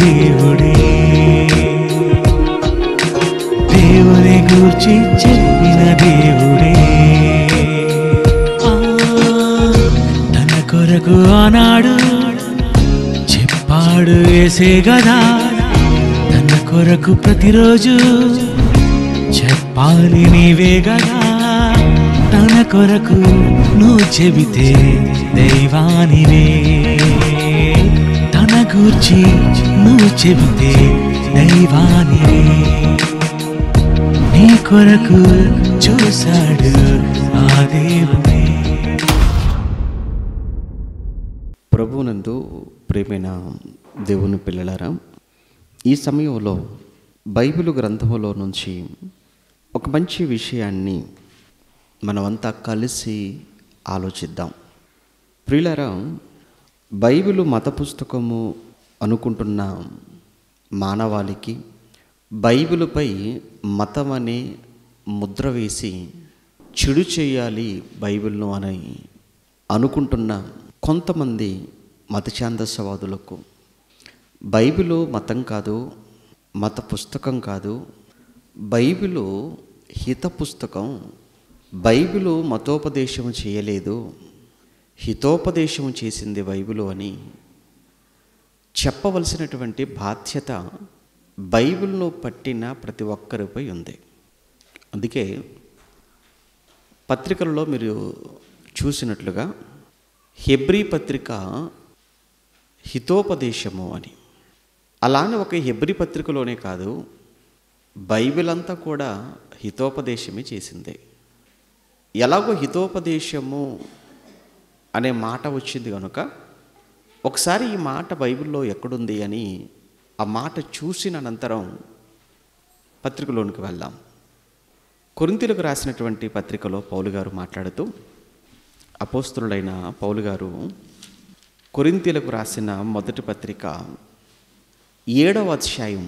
దేవుడే దేవుని గూర్చి చెప్పిన దేవుడే తన కొరకు ఆనాడు చెప్పాడు వేసే గదా తన కొరకు ప్రతిరోజు చెప్పాలి నీవే కదా తన కొరకు నువ్వు చెబితే దైవానివే గూర్చి నువ్వు చెబితే దైవాని నీ కొరకు చూశాడు ఆ దేవుని ప్రభునందు ప్రేమైన దేవుని పిల్లలారా ఈ సమయంలో బైబిల్ గ్రంథంలో నుంచి ఒక మంచి విషయాన్ని మనమంతా కలిసి ఆలోచిద్దాం ప్రియులారా బైబిలు మత పుస్తకము అనుకుంటున్న మానవాళికి బైబిలుపై మతం అనే ముద్ర వేసి చెడు చేయాలి బైబిల్ను అని అనుకుంటున్న కొంతమంది మతఛాందసవాదులకు బైబిలు మతం కాదు మత పుస్తకం కాదు బైబిలు హిత పుస్తకం బైబిలు మతోపదేశం చేయలేదు హితోపదేశం చేసింది బైబిలు అని చెప్పవలసినటువంటి బాధ్యత బైబిల్లో పట్టిన ప్రతి ఒక్కరిపై ఉంది అందుకే పత్రికలలో మీరు చూసినట్లుగా హెబ్రీ పత్రిక హితోపదేశము అని అలానే ఒక హెబ్రి పత్రికలోనే కాదు బైబిల్ అంతా కూడా హితోపదేశమే చేసింది ఎలాగో హితోపదేశము అనే మాట వచ్చింది కనుక ఒకసారి ఈ మాట బైబిల్లో ఎక్కడుంది అని ఆ మాట చూసిన అనంతరం పత్రికలోనికి వెళ్దాం కొరింతిలకు రాసినటువంటి పత్రికలో పౌలు గారు మాట్లాడుతూ అపోస్తులుడైన పౌలు గారు కొరింతలకు రాసిన మొదటి పత్రిక ఏడవ అధ్యాయం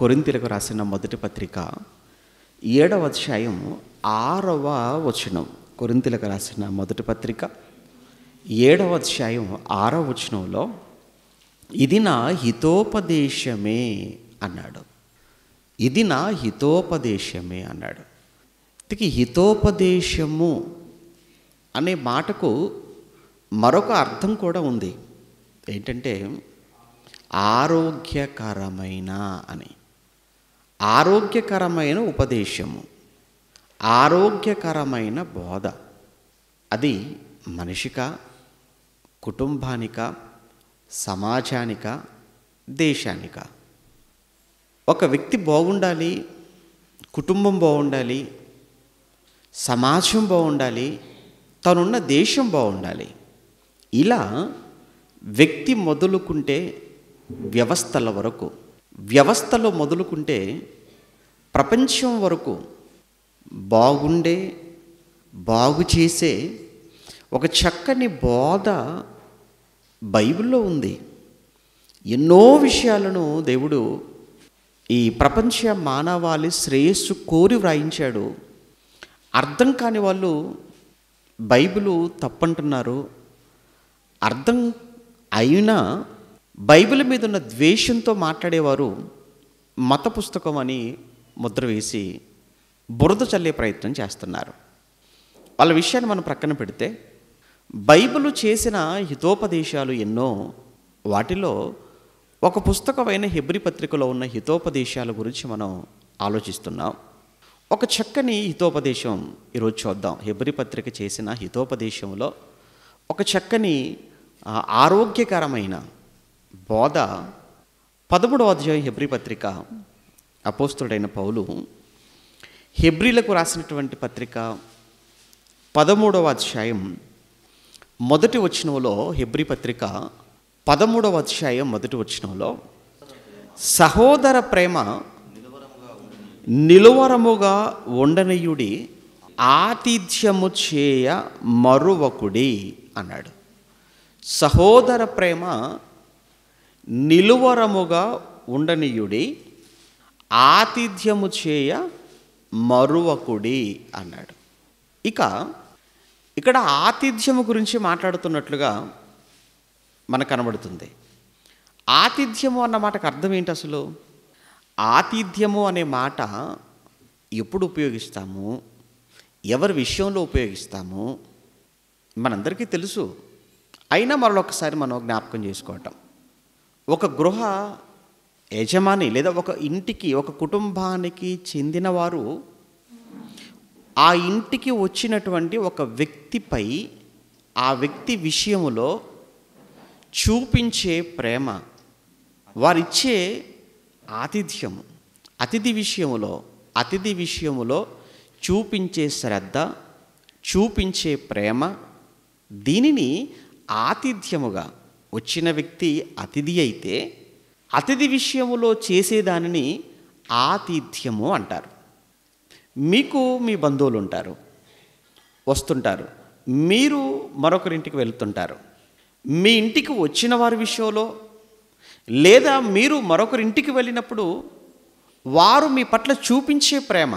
కొరింతలకు రాసిన మొదటి పత్రిక ఏడవ అధ్యాయం ఆరవ వచనం కొరింతిలకు రాసిన మొదటి పత్రిక ఏడవ అధ్యాయం ఆరవ వచనంలో ఇది నా హితోపదేశమే అన్నాడు ఇది నా హితోపదేశమే అన్నాడు ఇక హితోపదేశము అనే మాటకు మరొక అర్థం కూడా ఉంది ఏంటంటే ఆరోగ్యకరమైన అని ఆరోగ్యకరమైన ఉపదేశము ఆరోగ్యకరమైన బోధ అది మనిషికా కుటుంబానిక సమాజానిక దేశానిక ఒక వ్యక్తి బాగుండాలి కుటుంబం బాగుండాలి సమాజం బాగుండాలి తనున్న దేశం బాగుండాలి ఇలా వ్యక్తి మొదలుకుంటే వ్యవస్థల వరకు వ్యవస్థలో మొదలుకుంటే ప్రపంచం వరకు బాగుండే బాగు చేసే ఒక చక్కని బోధ బైబిల్లో ఉంది ఎన్నో విషయాలను దేవుడు ఈ ప్రపంచ మానవాళి శ్రేయస్సు కోరి వ్రాయించాడు అర్థం కాని వాళ్ళు బైబిలు తప్పంటున్నారు అర్థం అయినా బైబిల్ మీద ఉన్న ద్వేషంతో మాట్లాడేవారు మత పుస్తకం అని ముద్ర వేసి బురద చల్లే ప్రయత్నం చేస్తున్నారు వాళ్ళ విషయాన్ని మనం ప్రక్కన పెడితే బైబిలు చేసిన హితోపదేశాలు ఎన్నో వాటిలో ఒక పుస్తకమైన హెబ్రి పత్రికలో ఉన్న హితోపదేశాల గురించి మనం ఆలోచిస్తున్నాం ఒక చక్కని హితోపదేశం ఈరోజు చూద్దాం హెబ్రి పత్రిక చేసిన హితోపదేశంలో ఒక చక్కని ఆరోగ్యకరమైన బోధ పదమూడవ అధ్యాయం హెబ్రి పత్రిక అపోస్తుడైన పౌలు హెబ్రిలకు రాసినటువంటి పత్రిక పదమూడవ అధ్యాయం మొదటి వచనంలో హెబ్రి పత్రిక పదమూడవ అధ్యాయం మొదటి వచనంలో సహోదర ప్రేమ నిలువరముగా ఉండనీయుడి ఆతిథ్యము చేయ మరువకుడి అన్నాడు సహోదర ప్రేమ నిలువరముగా ఉండనీయుడి ఆతిథ్యము చేయ మరువకుడి అన్నాడు ఇక ఇక్కడ ఆతిథ్యము గురించి మాట్లాడుతున్నట్లుగా మనకు కనబడుతుంది ఆతిథ్యము అన్న మాటకు అర్థం ఏంటి అసలు ఆతిథ్యము అనే మాట ఎప్పుడు ఉపయోగిస్తాము ఎవరి విషయంలో ఉపయోగిస్తాము మనందరికీ తెలుసు అయినా మరొకసారి మనం జ్ఞాపకం చేసుకోవటం ఒక గృహ యజమాని లేదా ఒక ఇంటికి ఒక కుటుంబానికి చెందినవారు ఆ ఇంటికి వచ్చినటువంటి ఒక వ్యక్తిపై ఆ వ్యక్తి విషయములో చూపించే ప్రేమ వారిచ్చే ఆతిథ్యము అతిథి విషయంలో అతిథి విషయములో చూపించే శ్రద్ధ చూపించే ప్రేమ దీనిని ఆతిథ్యముగా వచ్చిన వ్యక్తి అతిథి అయితే అతిథి విషయములో చేసేదానిని ఆతిథ్యము అంటారు మీకు మీ బంధువులు ఉంటారు వస్తుంటారు మీరు మరొకరింటికి వెళ్తుంటారు మీ ఇంటికి వచ్చిన వారి విషయంలో లేదా మీరు మరొకరింటికి వెళ్ళినప్పుడు వారు మీ పట్ల చూపించే ప్రేమ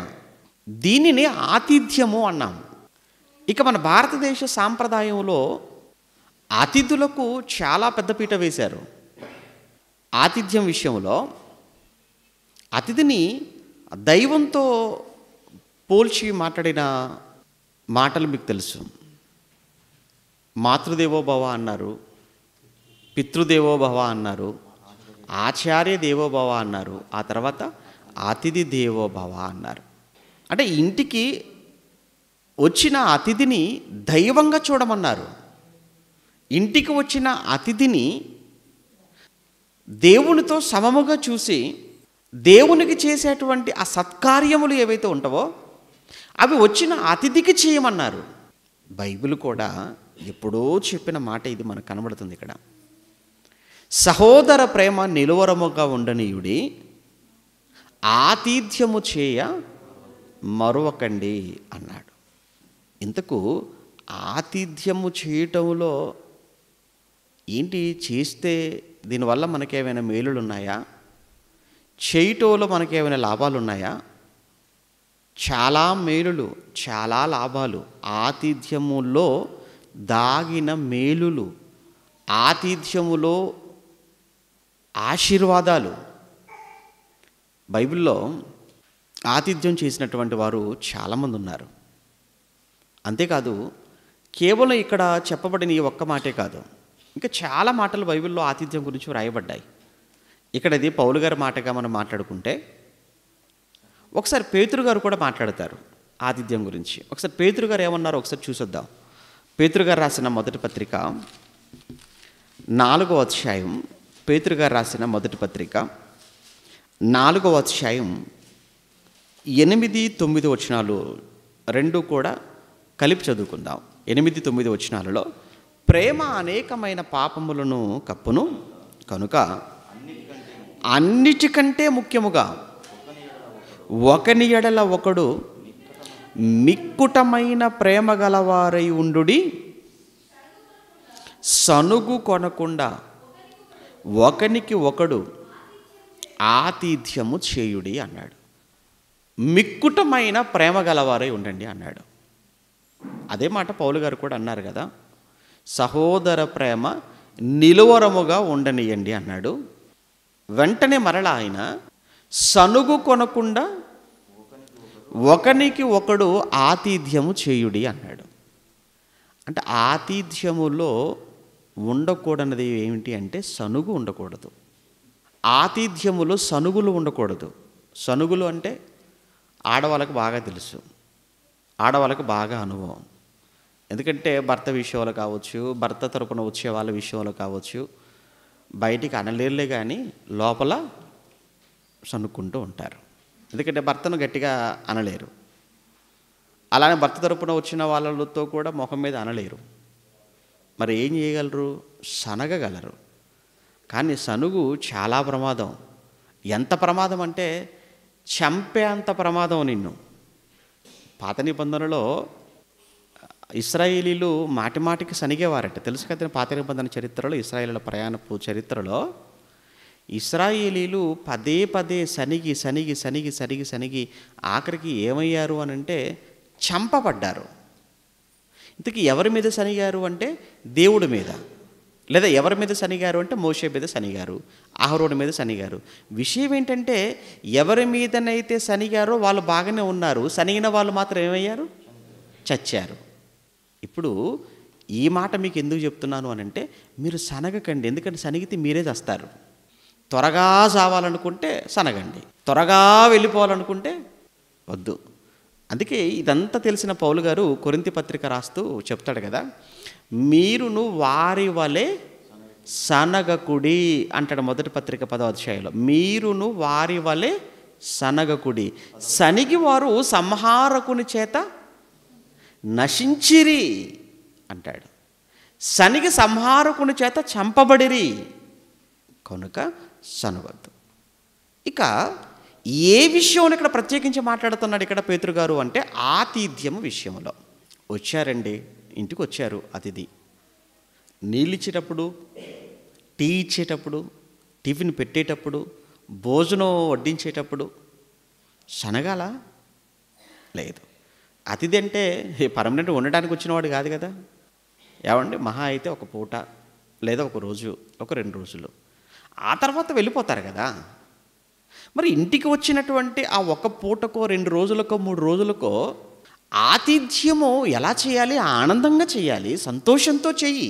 దీనిని ఆతిథ్యము అన్నాము ఇక మన భారతదేశ సాంప్రదాయంలో అతిథులకు చాలా పెద్దపీట వేశారు ఆతిథ్యం విషయంలో అతిథిని దైవంతో పోల్చి మాట్లాడిన మాటలు మీకు తెలుసు మాతృదేవోభవ అన్నారు పితృదేవోభవ అన్నారు ఆచార్య దేవోభవ అన్నారు ఆ తర్వాత అతిథి దేవోభవ అన్నారు అంటే ఇంటికి వచ్చిన అతిథిని దైవంగా చూడమన్నారు ఇంటికి వచ్చిన అతిథిని దేవునితో సమముగా చూసి దేవునికి చేసేటువంటి ఆ సత్కార్యములు ఏవైతే ఉంటావో అవి వచ్చిన అతిథికి చేయమన్నారు బైబిల్ కూడా ఎప్పుడో చెప్పిన మాట ఇది మనకు కనబడుతుంది ఇక్కడ సహోదర ప్రేమ నిలువరముగా ఉండనీయుడి ఆతిథ్యము చేయ మరొకండి అన్నాడు ఇంతకు ఆతిథ్యము చేయటంలో ఏంటి చేస్తే దీనివల్ల మనకేమైనా మేలులు ఉన్నాయా చేయటంలో మనకేమైనా లాభాలు ఉన్నాయా చాలా మేలులు చాలా లాభాలు ఆతిథ్యములో దాగిన మేలులు ఆతిథ్యములో ఆశీర్వాదాలు బైబిల్లో ఆతిథ్యం చేసినటువంటి వారు చాలామంది ఉన్నారు అంతేకాదు కేవలం ఇక్కడ చెప్పబడిన ఈ ఒక్క మాటే కాదు ఇంకా చాలా మాటలు బైబిల్లో ఆతిథ్యం గురించి వ్రాయబడ్డాయి ఇక్కడ ఇది పౌలు గారి మాటగా మనం మాట్లాడుకుంటే ఒకసారి పేతురు గారు కూడా మాట్లాడతారు ఆతిథ్యం గురించి ఒకసారి పేతురు గారు ఏమన్నారో ఒకసారి చూసొద్దాం పేతురు గారు రాసిన మొదటి పత్రిక నాలుగవ అధ్యాయం పేతురు గారు రాసిన మొదటి పత్రిక నాలుగవ అధ్యాయం ఎనిమిది తొమ్మిది వచనాలు రెండు కూడా కలిపి చదువుకుందాం ఎనిమిది తొమ్మిది వచనాలలో ప్రేమ అనేకమైన పాపములను కప్పును కనుక అన్నిటికంటే ముఖ్యముగా ఒకని ఎడల ఒకడు మిక్కుటమైన ప్రేమ గలవారై ఉండు సనుగు కొనకుండా ఒకనికి ఒకడు ఆతిథ్యము చేయుడి అన్నాడు మిక్కుటమైన ప్రేమ గలవారై ఉండండి అన్నాడు అదే మాట పౌలు గారు కూడా అన్నారు కదా సహోదర ప్రేమ నిలువరముగా ఉండనియండి అన్నాడు వెంటనే మరలా ఆయన సనుగు కొనకుండా ఒకనికి ఒకడు ఆతిథ్యము చేయుడి అన్నాడు అంటే ఆతిథ్యములో ఉండకూడనిది ఏమిటి అంటే సనుగు ఉండకూడదు ఆతిథ్యములో సనుగులు ఉండకూడదు సనుగులు అంటే ఆడవాళ్ళకు బాగా తెలుసు ఆడవాళ్ళకు బాగా అనుభవం ఎందుకంటే భర్త విషయంలో కావచ్చు భర్త తరపున వచ్చే వాళ్ళ విషయంలో కావచ్చు బయటికి అనలేరులే కానీ లోపల సనుక్కుంటూ ఉంటారు ఎందుకంటే భర్తను గట్టిగా అనలేరు అలానే భర్త తరపున వచ్చిన వాళ్ళతో కూడా ముఖం మీద అనలేరు మరి ఏం చేయగలరు సనగగలరు కానీ సనుగు చాలా ప్రమాదం ఎంత ప్రమాదం అంటే చంపే అంత ప్రమాదం నిన్ను పాత నిబంధనలో ఇస్రాయేలీలు మాటిమాటికి సనిగేవారట తెలుసు కదా పాత నిబంధన చరిత్రలో ఇస్రాయేలీల ప్రయాణపు చరిత్రలో ఇస్రాయేలీలు పదే పదే సనిగి సనిగి సనిగి సనిగి సనిగి ఆఖరికి ఏమయ్యారు అని అంటే చంపబడ్డారు ఇంతకీ ఎవరి మీద సనిగారు అంటే దేవుడి మీద లేదా ఎవరి మీద సనిగారు అంటే మోషే మీద సనిగారు ఆహరోడు మీద సనిగారు విషయం ఏంటంటే ఎవరి మీదనైతే సనిగారో వాళ్ళు బాగానే ఉన్నారు సనిగిన వాళ్ళు మాత్రం ఏమయ్యారు చచ్చారు ఇప్పుడు ఈ మాట మీకు ఎందుకు చెప్తున్నాను అని అంటే మీరు సనగకండి ఎందుకంటే సనిగితే మీరే చేస్తారు త్వరగా సావాలనుకుంటే సనగండి త్వరగా వెళ్ళిపోవాలనుకుంటే వద్దు అందుకే ఇదంతా తెలిసిన పౌలు గారు కొరింతి పత్రిక రాస్తూ చెప్తాడు కదా మీరును వారి వలె సనగకుడి అంటాడు మొదటి పత్రిక పదో అధ్యాయంలో మీరును వారి వలె సనగకుడి సనిగి వారు సంహారకుని చేత నశించిరి అంటాడు సనిగి సంహారకుని చేత చంపబడిరి కనుక సనువద్దు ఇక ఏ విషయం ఇక్కడ ప్రత్యేకించి మాట్లాడుతున్నాడు ఇక్కడ పేతృగారు అంటే ఆతిథ్యం విషయంలో వచ్చారండి ఇంటికి వచ్చారు అతిథి నీళ్ళిచ్చేటప్పుడు టీ ఇచ్చేటప్పుడు టిఫిన్ పెట్టేటప్పుడు భోజనం వడ్డించేటప్పుడు శనగాల లేదు అతిథి అంటే పర్మనెంట్ ఉండడానికి వచ్చినవాడు కాదు కదా ఏమండి మహా అయితే ఒక పూట లేదా ఒక రోజు ఒక రెండు రోజులు ఆ తర్వాత వెళ్ళిపోతారు కదా మరి ఇంటికి వచ్చినటువంటి ఆ ఒక పూటకో రెండు రోజులకో మూడు రోజులకో ఆతిథ్యము ఎలా చేయాలి ఆనందంగా చేయాలి సంతోషంతో చెయ్యి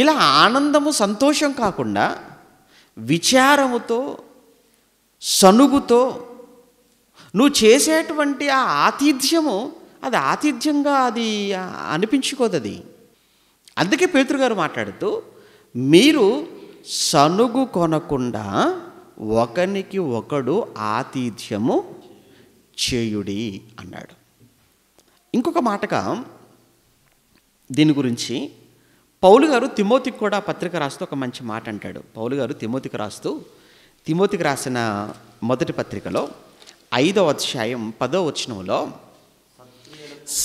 ఇలా ఆనందము సంతోషం కాకుండా విచారముతో సనుగుతో నువ్వు చేసేటువంటి ఆ ఆతిథ్యము అది ఆతిథ్యంగా అది అనిపించుకోదది అందుకే పేతురుగారు మాట్లాడుతూ మీరు సనుగు కొనకుండా ఒకనికి ఒకడు ఆతిథ్యము చేయుడి అన్నాడు ఇంకొక మాటగా దీని గురించి పౌలు గారు తిమోతికి కూడా పత్రిక రాస్తూ ఒక మంచి మాట అంటాడు పౌలు గారు తిమోతికి రాస్తూ తిమోతికి రాసిన మొదటి పత్రికలో ఐదవ అధ్యాయం పదో వచనంలో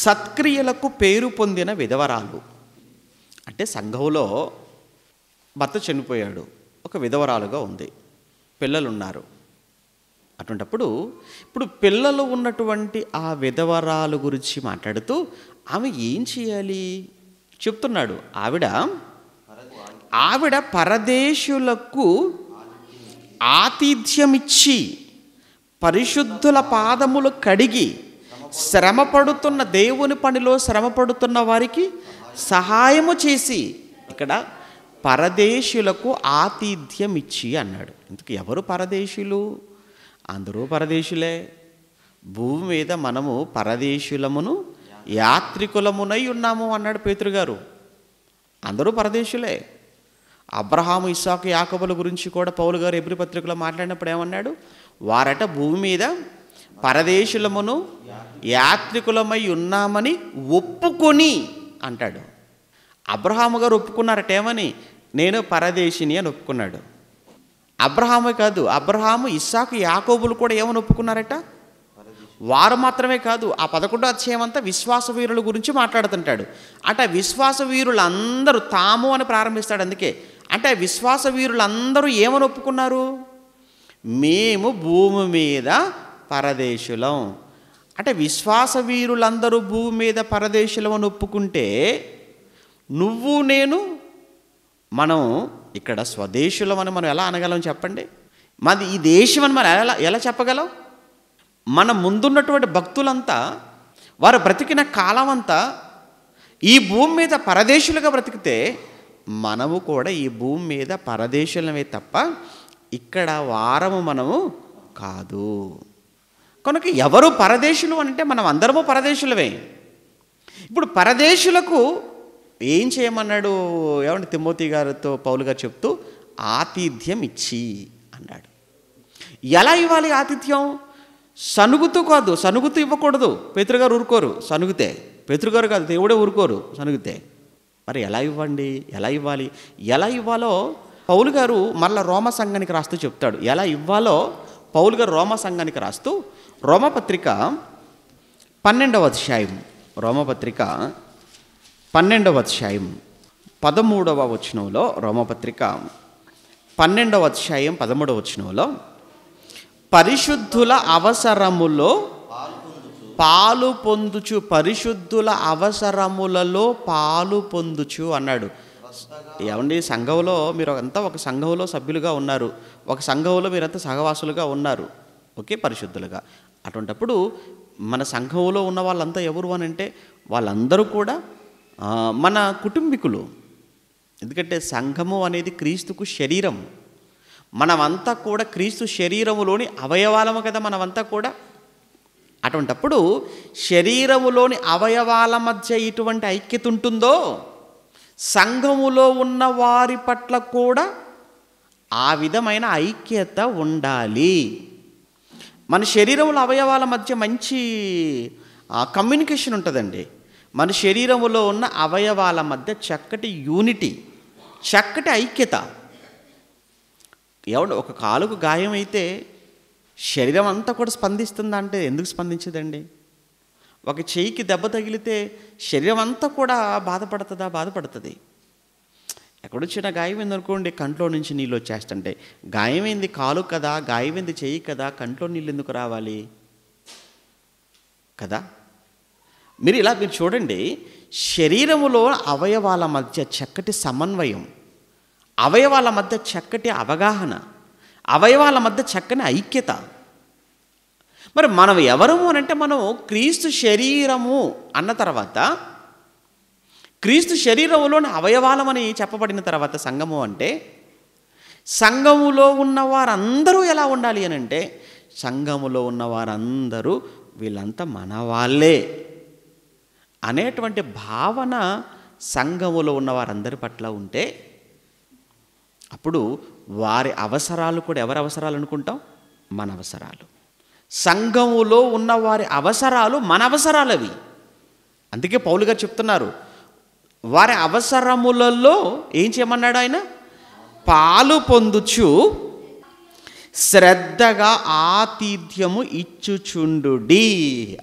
సత్క్రియలకు పేరు పొందిన విధవరాలు అంటే సంఘంలో భర్త చనిపోయాడు ఒక విధవరాలుగా ఉంది పిల్లలున్నారు అటువంటప్పుడు ఇప్పుడు పిల్లలు ఉన్నటువంటి ఆ విధవరాలు గురించి మాట్లాడుతూ ఆమె ఏం చేయాలి చెప్తున్నాడు ఆవిడ ఆవిడ పరదేశులకు ఆతిథ్యమిచ్చి పరిశుద్ధుల పాదములు కడిగి శ్రమపడుతున్న దేవుని పనిలో శ్రమపడుతున్న వారికి సహాయము చేసి ఇక్కడ పరదేశులకు ఆతిథ్యం ఇచ్చి అన్నాడు ఇందుకు ఎవరు పరదేశులు అందరూ పరదేశులే భూమి మీద మనము పరదేశులమును యాత్రికులమునై ఉన్నాము అన్నాడు పేతురుగారు అందరూ పరదేశులే అబ్రహాము ఇస్సాకు యాకబుల గురించి కూడా పౌలు గారు ఎబ్రి పత్రికలో మాట్లాడినప్పుడు ఏమన్నాడు వారట భూమి మీద పరదేశులమును యాత్రికులమై ఉన్నామని ఒప్పుకొని అంటాడు అబ్రహాము గారు ఒప్పుకున్నారట ఏమని నేను పరదేశిని అని ఒప్పుకున్నాడు అబ్రహామే కాదు అబ్రహాము ఇస్సాకు యాకోబులు కూడా ఏమని ఒప్పుకున్నారట వారు మాత్రమే కాదు ఆ పదకొండో అధ్యాయం అంతా విశ్వాస వీరుల గురించి మాట్లాడుతుంటాడు అంటే విశ్వాస వీరులందరూ తాము అని ప్రారంభిస్తాడు అందుకే అంటే విశ్వాస వీరులందరూ ఏమని ఒప్పుకున్నారు మేము భూమి మీద పరదేశులం అంటే విశ్వాస వీరులందరూ భూమి మీద పరదేశులం అని ఒప్పుకుంటే నువ్వు నేను మనం ఇక్కడ స్వదేశులం అని మనం ఎలా అనగలం చెప్పండి మాది ఈ దేశం అని మనం ఎలా ఎలా చెప్పగలం మన ముందున్నటువంటి భక్తులంతా వారు బ్రతికిన కాలం అంతా ఈ భూమి మీద పరదేశులుగా బ్రతికితే మనము కూడా ఈ భూమి మీద పరదేశులమే తప్ప ఇక్కడ వారము మనము కాదు కనుక ఎవరు పరదేశులు అంటే మనం అందరము పరదేశులమే ఇప్పుడు పరదేశులకు ఏం చేయమన్నాడు ఏమంటే తిమ్మోతి గారితో పౌలు గారు చెప్తూ ఆతిథ్యం ఇచ్చి అన్నాడు ఎలా ఇవ్వాలి ఆతిథ్యం సనుగుతూ కాదు సనుగుతూ ఇవ్వకూడదు పితృగారు ఊరుకోరు సనుగుతే పితృగారు కాదు దేవుడే ఊరుకోరు సనుగుతే మరి ఎలా ఇవ్వండి ఎలా ఇవ్వాలి ఎలా ఇవ్వాలో పౌలు గారు మళ్ళా రోమ సంఘానికి రాస్తూ చెప్తాడు ఎలా ఇవ్వాలో పౌలు గారు రోమ సంఘానికి రాస్తూ రోమపత్రిక పన్నెండవ అధ్యాయం రోమపత్రిక పన్నెండవ అధ్యాయం పదమూడవ వచనంలో రోమపత్రిక పన్నెండవ అధ్యాయం పదమూడవ వచనంలో పరిశుద్ధుల అవసరములో పాలు పొందుచు పరిశుద్ధుల అవసరములలో పాలు పొందుచు అన్నాడు ఏమండి సంఘంలో మీరు అంతా ఒక సంఘంలో సభ్యులుగా ఉన్నారు ఒక సంఘంలో మీరంతా సహవాసులుగా ఉన్నారు ఓకే పరిశుద్ధులుగా అటువంటప్పుడు మన సంఘంలో ఉన్న వాళ్ళంతా ఎవరు అని అంటే వాళ్ళందరూ కూడా మన కుటుంబీకులు ఎందుకంటే సంఘము అనేది క్రీస్తుకు శరీరం మనమంతా కూడా క్రీస్తు శరీరములోని అవయవాలము కదా మనమంతా కూడా అటువంటప్పుడు శరీరములోని అవయవాల మధ్య ఇటువంటి ఐక్యత ఉంటుందో సంఘములో ఉన్న వారి పట్ల కూడా ఆ విధమైన ఐక్యత ఉండాలి మన శరీరముల అవయవాల మధ్య మంచి కమ్యూనికేషన్ ఉంటుందండి మన శరీరంలో ఉన్న అవయవాల మధ్య చక్కటి యూనిటీ చక్కటి ఐక్యత ఎవడు ఒక కాలుకు గాయం అయితే శరీరం అంతా కూడా స్పందిస్తుందా అంటే ఎందుకు స్పందించదండి ఒక చెయ్యికి దెబ్బ తగిలితే శరీరం అంతా కూడా బాధపడుతుందా బాధపడుతుంది ఎక్కడొచ్చిన గాయం అనుకోండి కంట్లో నుంచి నీళ్ళు వచ్చేస్తుంటే గాయమైంది కాలు కదా గాయమైంది చెయ్యి కదా కంట్లో నీళ్ళు ఎందుకు రావాలి కదా మీరు ఇలా మీరు చూడండి శరీరములో అవయవాల మధ్య చక్కటి సమన్వయం అవయవాల మధ్య చక్కటి అవగాహన అవయవాల మధ్య చక్కని ఐక్యత మరి మనం ఎవరము అనంటే మనం క్రీస్తు శరీరము అన్న తర్వాత క్రీస్తు శరీరములోని అవయవాలమని చెప్పబడిన తర్వాత సంఘము అంటే సంఘములో ఉన్న వారందరూ ఎలా ఉండాలి అని అంటే సంఘములో ఉన్న వారందరూ వీళ్ళంతా మన వాళ్ళే అనేటువంటి భావన సంఘములో ఉన్న వారందరి పట్ల ఉంటే అప్పుడు వారి అవసరాలు కూడా ఎవరి అవసరాలు అనుకుంటాం మన అవసరాలు సంఘములో ఉన్న వారి అవసరాలు మన అవసరాలు అవి అందుకే పౌలు గారు చెప్తున్నారు వారి అవసరములలో ఏం చేయమన్నాడు ఆయన పాలు పొందుచు శ్రద్ధగా ఆతిథ్యము ఇచ్చుచుండు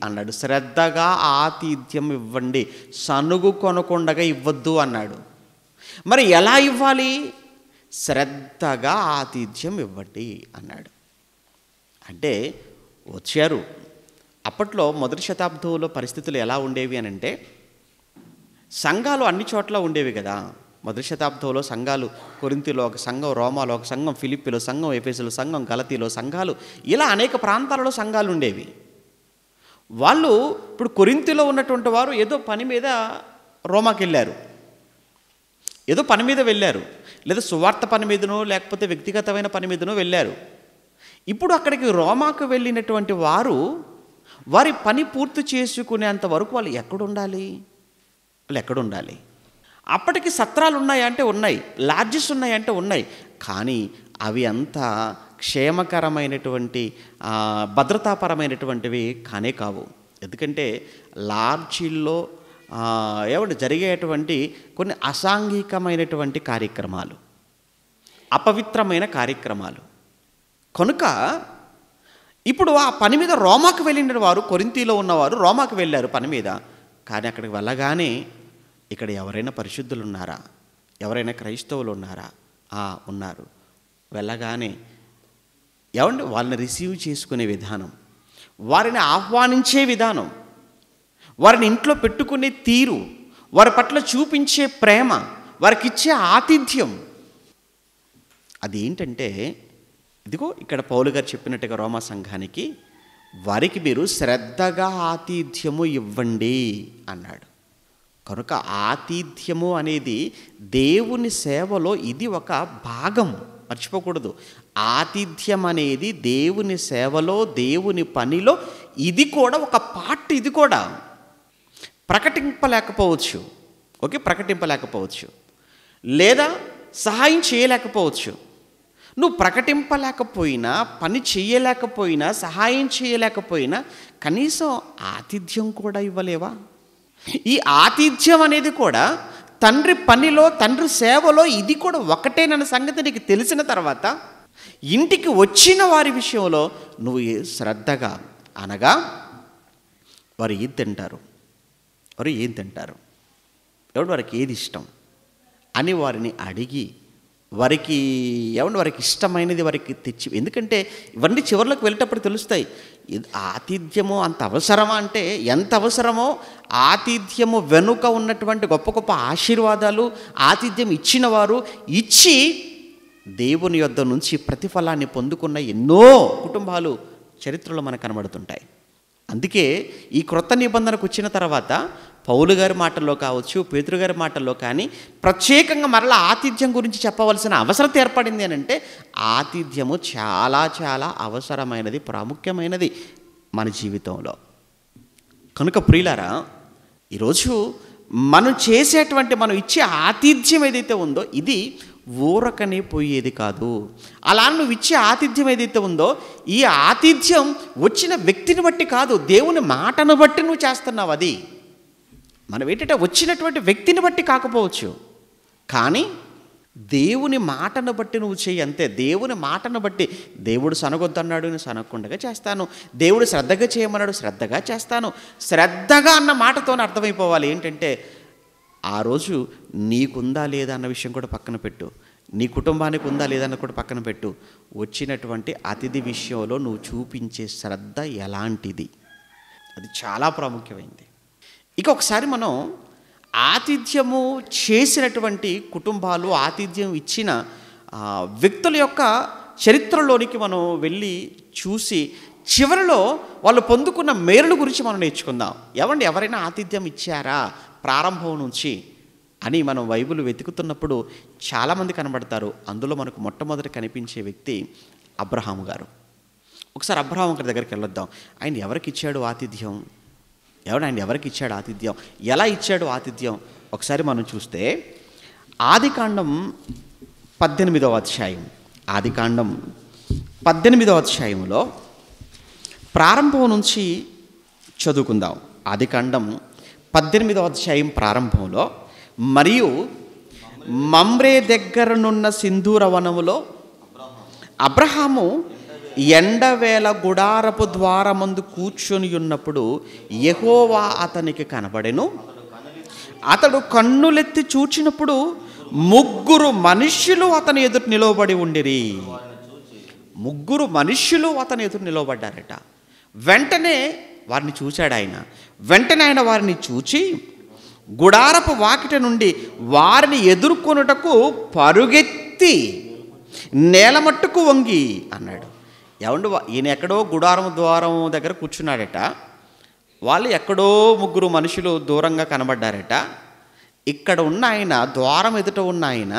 అన్నాడు శ్రద్ధగా ఆతిథ్యం ఇవ్వండి సనుగు కొనకుండగా ఇవ్వద్దు అన్నాడు మరి ఎలా ఇవ్వాలి శ్రద్ధగా ఆతిథ్యం ఇవ్వండి అన్నాడు అంటే వచ్చారు అప్పట్లో మొదటి శతాబ్దంలో పరిస్థితులు ఎలా ఉండేవి అని అంటే సంఘాలు అన్ని చోట్ల ఉండేవి కదా మొదటి శతాబ్దంలో సంఘాలు కొరింతిలో ఒక సంఘం రోమాలో ఒక సంఘం ఫిలిప్పిలో సంఘం ఎఫెసులో సంఘం గలతీలో సంఘాలు ఇలా అనేక ప్రాంతాలలో సంఘాలు ఉండేవి వాళ్ళు ఇప్పుడు కొరింతిలో ఉన్నటువంటి వారు ఏదో పని మీద రోమాకి వెళ్ళారు ఏదో పని మీద వెళ్ళారు లేదా సువార్త పని మీదనో లేకపోతే వ్యక్తిగతమైన పని మీదనో వెళ్ళారు ఇప్పుడు అక్కడికి రోమాకు వెళ్ళినటువంటి వారు వారి పని పూర్తి చేసుకునేంత వరకు వాళ్ళు ఎక్కడుండాలి వాళ్ళు ఎక్కడుండాలి అప్పటికి సత్రాలు ఉన్నాయంటే ఉన్నాయి లాడ్జెస్ ఉన్నాయంటే ఉన్నాయి కానీ అవి అంతా క్షేమకరమైనటువంటి భద్రతాపరమైనటువంటివి కానే కావు ఎందుకంటే లాడ్జీల్లో ఏమంటే జరిగేటువంటి కొన్ని అసాంఘికమైనటువంటి కార్యక్రమాలు అపవిత్రమైన కార్యక్రమాలు కనుక ఇప్పుడు ఆ పని మీద రోమాకు వెళ్ళిన వారు కొరింతీలో ఉన్నవారు రోమాకు వెళ్ళారు పని మీద కానీ అక్కడికి వెళ్ళగానే ఇక్కడ ఎవరైనా పరిశుద్ధులు ఉన్నారా ఎవరైనా క్రైస్తవులు ఉన్నారా ఆ ఉన్నారు వెళ్ళగానే ఏమండి వాళ్ళని రిసీవ్ చేసుకునే విధానం వారిని ఆహ్వానించే విధానం వారిని ఇంట్లో పెట్టుకునే తీరు వారి పట్ల చూపించే ప్రేమ వారికిచ్చే ఆతిథ్యం అదేంటంటే ఇదిగో ఇక్కడ పౌలు గారు చెప్పినట్టుగా రోమా సంఘానికి వారికి మీరు శ్రద్ధగా ఆతిథ్యము ఇవ్వండి అన్నాడు కనుక ఆతిథ్యము అనేది దేవుని సేవలో ఇది ఒక భాగం మర్చిపోకూడదు ఆతిథ్యం అనేది దేవుని సేవలో దేవుని పనిలో ఇది కూడా ఒక పార్ట్ ఇది కూడా ప్రకటింపలేకపోవచ్చు ఓకే ప్రకటింపలేకపోవచ్చు లేదా సహాయం చేయలేకపోవచ్చు నువ్వు ప్రకటింపలేకపోయినా పని చేయలేకపోయినా సహాయం చేయలేకపోయినా కనీసం ఆతిథ్యం కూడా ఇవ్వలేవా ఈ ఆతిథ్యం అనేది కూడా తండ్రి పనిలో తండ్రి సేవలో ఇది కూడా ఒకటేనన్న సంగతి నీకు తెలిసిన తర్వాత ఇంటికి వచ్చిన వారి విషయంలో నువ్వు శ్రద్ధగా అనగా వారు ఏది తింటారు వారు ఏం తింటారు ఎవడు వారికి ఏది ఇష్టం అని వారిని అడిగి వారికి ఎవరి వారికి ఇష్టమైనది వారికి తెచ్చి ఎందుకంటే ఇవన్నీ చివరిలోకి వెళ్ళేటప్పుడు తెలుస్తాయి ఆతిథ్యము అంత అవసరమా అంటే ఎంత అవసరమో ఆతిథ్యము వెనుక ఉన్నటువంటి గొప్ప గొప్ప ఆశీర్వాదాలు ఆతిథ్యం ఇచ్చిన వారు ఇచ్చి దేవుని యొద్ధ నుంచి ప్రతిఫలాన్ని పొందుకున్న ఎన్నో కుటుంబాలు చరిత్రలో మనకు కనబడుతుంటాయి అందుకే ఈ క్రొత్త నిబంధనకు వచ్చిన తర్వాత పౌలు గారి మాటల్లో కావచ్చు పేతృగారి గారి మాటల్లో కానీ ప్రత్యేకంగా మరలా ఆతిథ్యం గురించి చెప్పవలసిన అవసరం ఏర్పడింది అని అంటే ఆతిథ్యము చాలా చాలా అవసరమైనది ప్రాముఖ్యమైనది మన జీవితంలో కనుక ప్రియులారా ఈరోజు మనం చేసేటువంటి మనం ఇచ్చే ఆతిథ్యం ఏదైతే ఉందో ఇది ఊరకనే పోయేది కాదు అలా నువ్వు ఇచ్చే ఆతిథ్యం ఏదైతే ఉందో ఈ ఆతిథ్యం వచ్చిన వ్యక్తిని బట్టి కాదు దేవుని మాటను బట్టి నువ్వు చేస్తున్నావు అది మనం ఏంటంటే వచ్చినటువంటి వ్యక్తిని బట్టి కాకపోవచ్చు కానీ దేవుని మాటను బట్టి నువ్వు చేయి అంతే దేవుని మాటను బట్టి దేవుడు సనగొద్దన్నాడు నేను సనగకుండా చేస్తాను దేవుడు శ్రద్ధగా చేయమన్నాడు శ్రద్ధగా చేస్తాను శ్రద్ధగా అన్న మాటతోనే అర్థమైపోవాలి ఏంటంటే ఆ రోజు నీకుందా లేదా అన్న విషయం కూడా పక్కన పెట్టు నీ కుటుంబానికి ఉందా లేదన్న కూడా పక్కన పెట్టు వచ్చినటువంటి అతిథి విషయంలో నువ్వు చూపించే శ్రద్ధ ఎలాంటిది అది చాలా ప్రాముఖ్యమైంది ఇక ఒకసారి మనం ఆతిథ్యము చేసినటువంటి కుటుంబాలు ఆతిథ్యం ఇచ్చిన వ్యక్తుల యొక్క చరిత్రలోనికి మనం వెళ్ళి చూసి చివరిలో వాళ్ళు పొందుకున్న మేలుల గురించి మనం నేర్చుకుందాం ఏమండి ఎవరైనా ఆతిథ్యం ఇచ్చారా ప్రారంభం నుంచి అని మనం వైబులు వెతుకుతున్నప్పుడు చాలామంది కనబడతారు అందులో మనకు మొట్టమొదటి కనిపించే వ్యక్తి అబ్రహాము గారు ఒకసారి అబ్రహాం గారి దగ్గరికి వెళ్ళొద్దాం ఆయన ఎవరికి ఇచ్చాడు ఆతిథ్యం ఎవరు ఆయన ఎవరికి ఇచ్చాడు ఆతిథ్యం ఎలా ఇచ్చాడు ఆతిథ్యం ఒకసారి మనం చూస్తే ఆదికాండం పద్దెనిమిదవ అధ్యాయం ఆదికాండం పద్దెనిమిదవ అధ్యాయంలో ప్రారంభం నుంచి చదువుకుందాం ఆదికాండం పద్దెనిమిదవ అధ్యాయం ప్రారంభంలో మరియు మమ్రే దగ్గరనున్న సింధూర వనములో అబ్రహాము ఎండవేళ గుడారపు ద్వారముందు కూర్చొని ఉన్నప్పుడు యహోవా అతనికి కనబడెను అతడు కన్నులెత్తి చూచినప్పుడు ముగ్గురు మనుష్యులు అతని ఎదురు నిలవబడి ఉండిరి ముగ్గురు మనుష్యులు అతని ఎదురు నిలవబడ్డారట వెంటనే వారిని చూశాడు ఆయన వెంటనే ఆయన వారిని చూచి గుడారపు వాకిట నుండి వారిని ఎదుర్కొనుటకు పరుగెత్తి నేల మట్టుకు వంగి అన్నాడు ఏమండి ఈయన ఎక్కడో గుడారం ద్వారం దగ్గర కూర్చున్నాడట వాళ్ళు ఎక్కడో ముగ్గురు మనుషులు దూరంగా కనబడ్డారట ఇక్కడ ఉన్న ఆయన ద్వారం ఎదుట ఉన్న ఆయన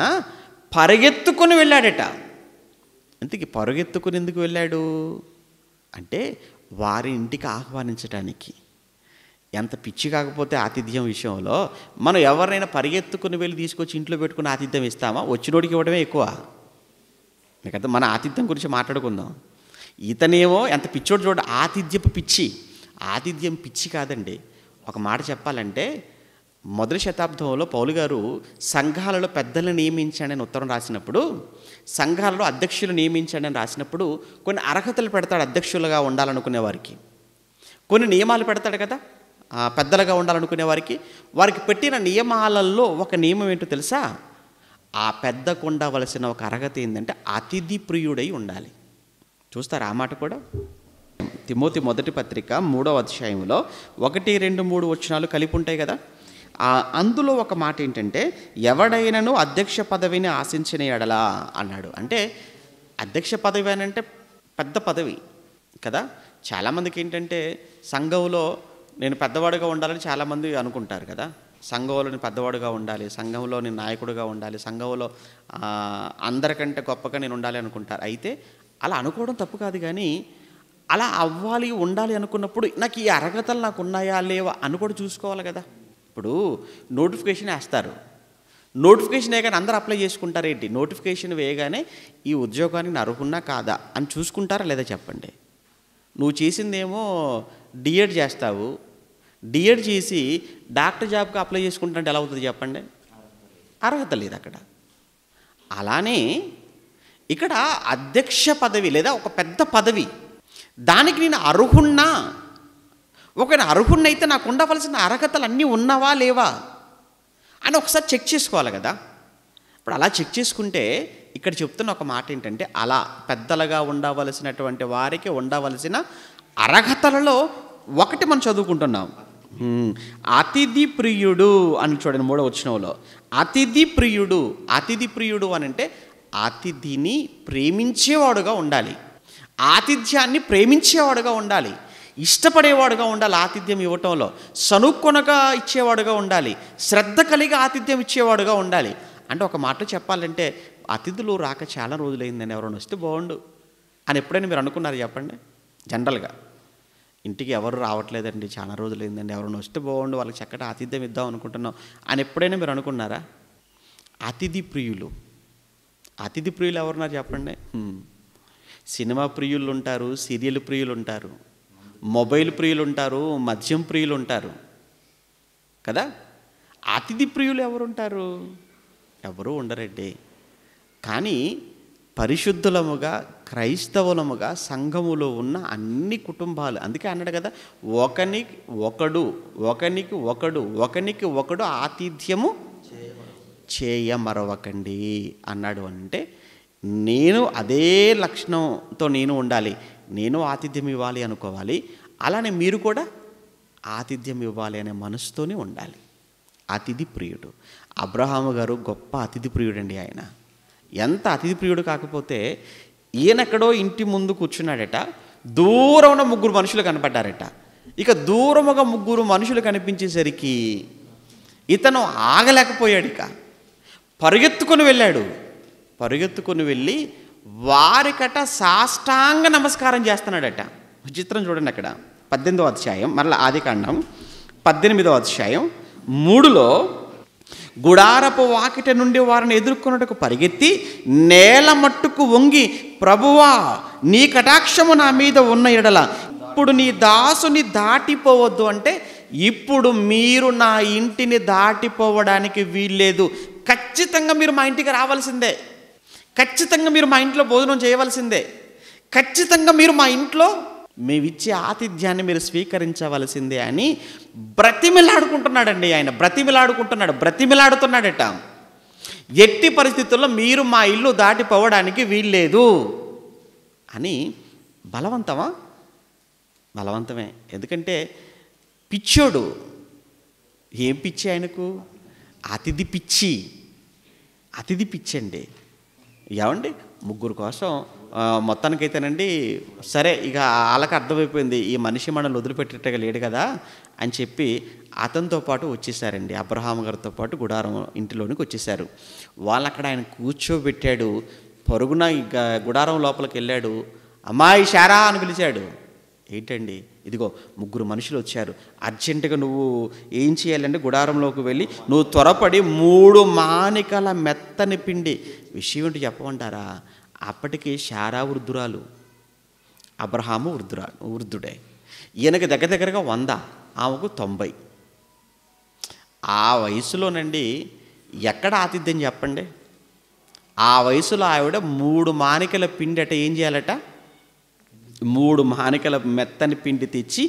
పరిగెత్తుకుని వెళ్ళాడట అందుకే పరుగెత్తుకుని ఎందుకు వెళ్ళాడు అంటే వారి ఇంటికి ఆహ్వానించడానికి ఎంత పిచ్చి కాకపోతే ఆతిథ్యం విషయంలో మనం ఎవరినైనా పరిగెత్తుకుని వెళ్ళి తీసుకొచ్చి ఇంట్లో పెట్టుకుని ఆతిథ్యం ఇస్తామా వచ్చినోడికి ఇవ్వడమే ఎక్కువ మిగతా మన ఆతిథ్యం గురించి మాట్లాడుకుందాం ఇతనేమో ఎంత పిచ్చోడు చూడ ఆతిథ్యపు పిచ్చి ఆతిథ్యం పిచ్చి కాదండి ఒక మాట చెప్పాలంటే మొదటి శతాబ్దంలో పౌలు గారు సంఘాలలో పెద్దలను నియమించాడని ఉత్తరం రాసినప్పుడు సంఘాలలో అధ్యక్షులు నియమించాడని రాసినప్పుడు కొన్ని అర్హతలు పెడతాడు అధ్యక్షులుగా ఉండాలనుకునే వారికి కొన్ని నియమాలు పెడతాడు కదా పెద్దలుగా ఉండాలనుకునే వారికి వారికి పెట్టిన నియమాలలో ఒక నియమం ఏంటో తెలుసా ఆ పెద్దకు ఉండవలసిన ఒక అర్హత ఏంటంటే అతిథి ప్రియుడై ఉండాలి చూస్తారు ఆ మాట కూడా తిమోతి మొదటి పత్రిక మూడవ అధ్యాయంలో ఒకటి రెండు మూడు వచనాలు కలిపి ఉంటాయి కదా అందులో ఒక మాట ఏంటంటే ఎవడైనను అధ్యక్ష పదవిని ఆశించిన ఎడలా అన్నాడు అంటే అధ్యక్ష పదవి అని అంటే పెద్ద పదవి కదా చాలామందికి ఏంటంటే సంఘంలో నేను పెద్దవాడుగా ఉండాలని చాలామంది అనుకుంటారు కదా సంఘంలో పెద్దవాడుగా ఉండాలి సంఘంలో నేను ఉండాలి సంఘంలో అందరికంటే గొప్పగా నేను ఉండాలి అనుకుంటారు అయితే అలా అనుకోవడం తప్పు కాదు కానీ అలా అవ్వాలి ఉండాలి అనుకున్నప్పుడు నాకు ఈ అర్హతలు నాకు ఉన్నాయా లేవా అని కూడా చూసుకోవాలి కదా ఇప్పుడు నోటిఫికేషన్ వేస్తారు నోటిఫికేషన్ వేయగానే అందరు అప్లై చేసుకుంటారేంటి నోటిఫికేషన్ వేయగానే ఈ ఉద్యోగానికి అర్హున్నా కాదా అని చూసుకుంటారా లేదా చెప్పండి నువ్వు చేసిందేమో డిఎడ్ చేస్తావు డిఎడ్ చేసి డాక్టర్ జాబ్కి అప్లై చేసుకుంటుంటే ఎలా అవుతుంది చెప్పండి అర్హత లేదు అక్కడ అలానే ఇక్కడ అధ్యక్ష పదవి లేదా ఒక పెద్ద పదవి దానికి నేను అర్హున్నా ఒక అర్హున్నైతే నాకు ఉండవలసిన అర్హతలు అన్నీ ఉన్నావా లేవా అని ఒకసారి చెక్ చేసుకోవాలి కదా ఇప్పుడు అలా చెక్ చేసుకుంటే ఇక్కడ చెప్తున్న ఒక మాట ఏంటంటే అలా పెద్దలుగా ఉండవలసినటువంటి వారికి ఉండవలసిన అర్హతలలో ఒకటి మనం చదువుకుంటున్నాం అతిథి ప్రియుడు అని చూడండి మూడవ వచ్చినంలో అతిథి ప్రియుడు అతిథి ప్రియుడు అని అంటే ఆతిథిని ప్రేమించేవాడుగా ఉండాలి ఆతిథ్యాన్ని ప్రేమించేవాడుగా ఉండాలి ఇష్టపడేవాడుగా ఉండాలి ఆతిథ్యం ఇవ్వటంలో సనుక్కొనక ఇచ్చేవాడుగా ఉండాలి శ్రద్ధ కలిగి ఆతిథ్యం ఇచ్చేవాడుగా ఉండాలి అంటే ఒక మాట చెప్పాలంటే అతిథులు రాక చాలా రోజులైందని ఎవరైనా వస్తే బాగుండు అని ఎప్పుడైనా మీరు అనుకున్నారు చెప్పండి జనరల్గా ఇంటికి ఎవరు రావట్లేదండి చాలా రోజులైందండి ఎవరైనా వస్తే బాగుండు వాళ్ళకి చక్కటి ఆతిథ్యం ఇద్దాం అనుకుంటున్నాం అని ఎప్పుడైనా మీరు అనుకున్నారా అతిథి ప్రియులు అతిథి ప్రియులు ఎవరున్నారు చెప్పండి సినిమా ప్రియులు ఉంటారు సీరియల్ ప్రియులు ఉంటారు మొబైల్ ప్రియులు ఉంటారు మద్యం ప్రియులు ఉంటారు కదా అతిథి ప్రియులు ఎవరుంటారు ఎవరూ ఉండరండి కానీ పరిశుద్ధులముగా క్రైస్తవులముగా సంఘములో ఉన్న అన్ని కుటుంబాలు అందుకే అన్నాడు కదా ఒకనికి ఒకడు ఒకనికి ఒకడు ఒకనికి ఒకడు ఆతిథ్యము చేయ మరవకండి అన్నాడు అంటే నేను అదే లక్షణంతో నేను ఉండాలి నేను ఆతిథ్యం ఇవ్వాలి అనుకోవాలి అలానే మీరు కూడా ఆతిథ్యం ఇవ్వాలి అనే మనసుతోనే ఉండాలి అతిథి ప్రియుడు అబ్రహాం గారు గొప్ప అతిథి ప్రియుడండి ఆయన ఎంత అతిథి ప్రియుడు కాకపోతే ఈయనెక్కడో ఇంటి ముందు కూర్చున్నాడట దూరంలో ముగ్గురు మనుషులు కనపడ్డారట ఇక దూరముగా ముగ్గురు మనుషులు కనిపించేసరికి ఇతను ఆగలేకపోయాడు ఇక పరుగెత్తుకొని వెళ్ళాడు పరుగెత్తుకొని వెళ్ళి వారికట సాష్టాంగ నమస్కారం చేస్తున్నాడట విచిత్రం చూడండి అక్కడ పద్దెనిమిదో అధ్యాయం మళ్ళీ ఆది కాండం పద్దెనిమిదో అధ్యాయం మూడులో గుడారపు వాకిట నుండి వారిని ఎదుర్కొన్నటకు పరిగెత్తి నేల మట్టుకు వంగి ప్రభువా నీ కటాక్షము నా మీద ఉన్న ఎడల ఇప్పుడు నీ దాసుని దాటిపోవద్దు అంటే ఇప్పుడు మీరు నా ఇంటిని దాటిపోవడానికి వీల్లేదు ఖచ్చితంగా మీరు మా ఇంటికి రావాల్సిందే ఖచ్చితంగా మీరు మా ఇంట్లో భోజనం చేయవలసిందే ఖచ్చితంగా మీరు మా ఇంట్లో ఇచ్చే ఆతిథ్యాన్ని మీరు స్వీకరించవలసిందే అని బ్రతిమిలాడుకుంటున్నాడండి ఆయన బ్రతిమిలాడుకుంటున్నాడు బ్రతిమిలాడుతున్నాడట ఎట్టి పరిస్థితుల్లో మీరు మా ఇల్లు దాటిపోవడానికి వీల్లేదు అని బలవంతమా బలవంతమే ఎందుకంటే పిచ్చోడు ఏం పిచ్చి ఆయనకు అతిథి పిచ్చి అతిథి పిచ్చండి ఏమండి ముగ్గురు కోసం మొత్తానికైతేనండి సరే ఇక వాళ్ళకి అర్థమైపోయింది ఈ మనిషి మనల్ని వదిలిపెట్టేట్టుగా లేడు కదా అని చెప్పి అతనితో పాటు వచ్చేసారండి అబ్రహాం గారితో పాటు గుడారం ఇంటిలోనికి వచ్చేసారు వాళ్ళు అక్కడ ఆయన కూర్చోబెట్టాడు పరుగున గుడారం లోపలికి వెళ్ళాడు అమ్మాయి షారా అని పిలిచాడు ఏంటండి ఇదిగో ముగ్గురు మనుషులు వచ్చారు అర్జెంటుగా నువ్వు ఏం చేయాలంటే గుడారంలోకి వెళ్ళి నువ్వు త్వరపడి మూడు మానికల మెత్తని పిండి విషయం ఏంటి చెప్పమంటారా అప్పటికి శారా వృద్ధురాలు అబ్రహాము వృద్ధురా వృద్ధుడే ఈయనకి దగ్గర దగ్గరగా వంద ఆమెకు తొంభై ఆ వయసులోనండి ఎక్కడ ఆతిథ్యం చెప్పండి ఆ వయసులో ఆవిడ మూడు మానికల పిండి అట ఏం చేయాలట మూడు మానికల మెత్తని పిండి తెచ్చి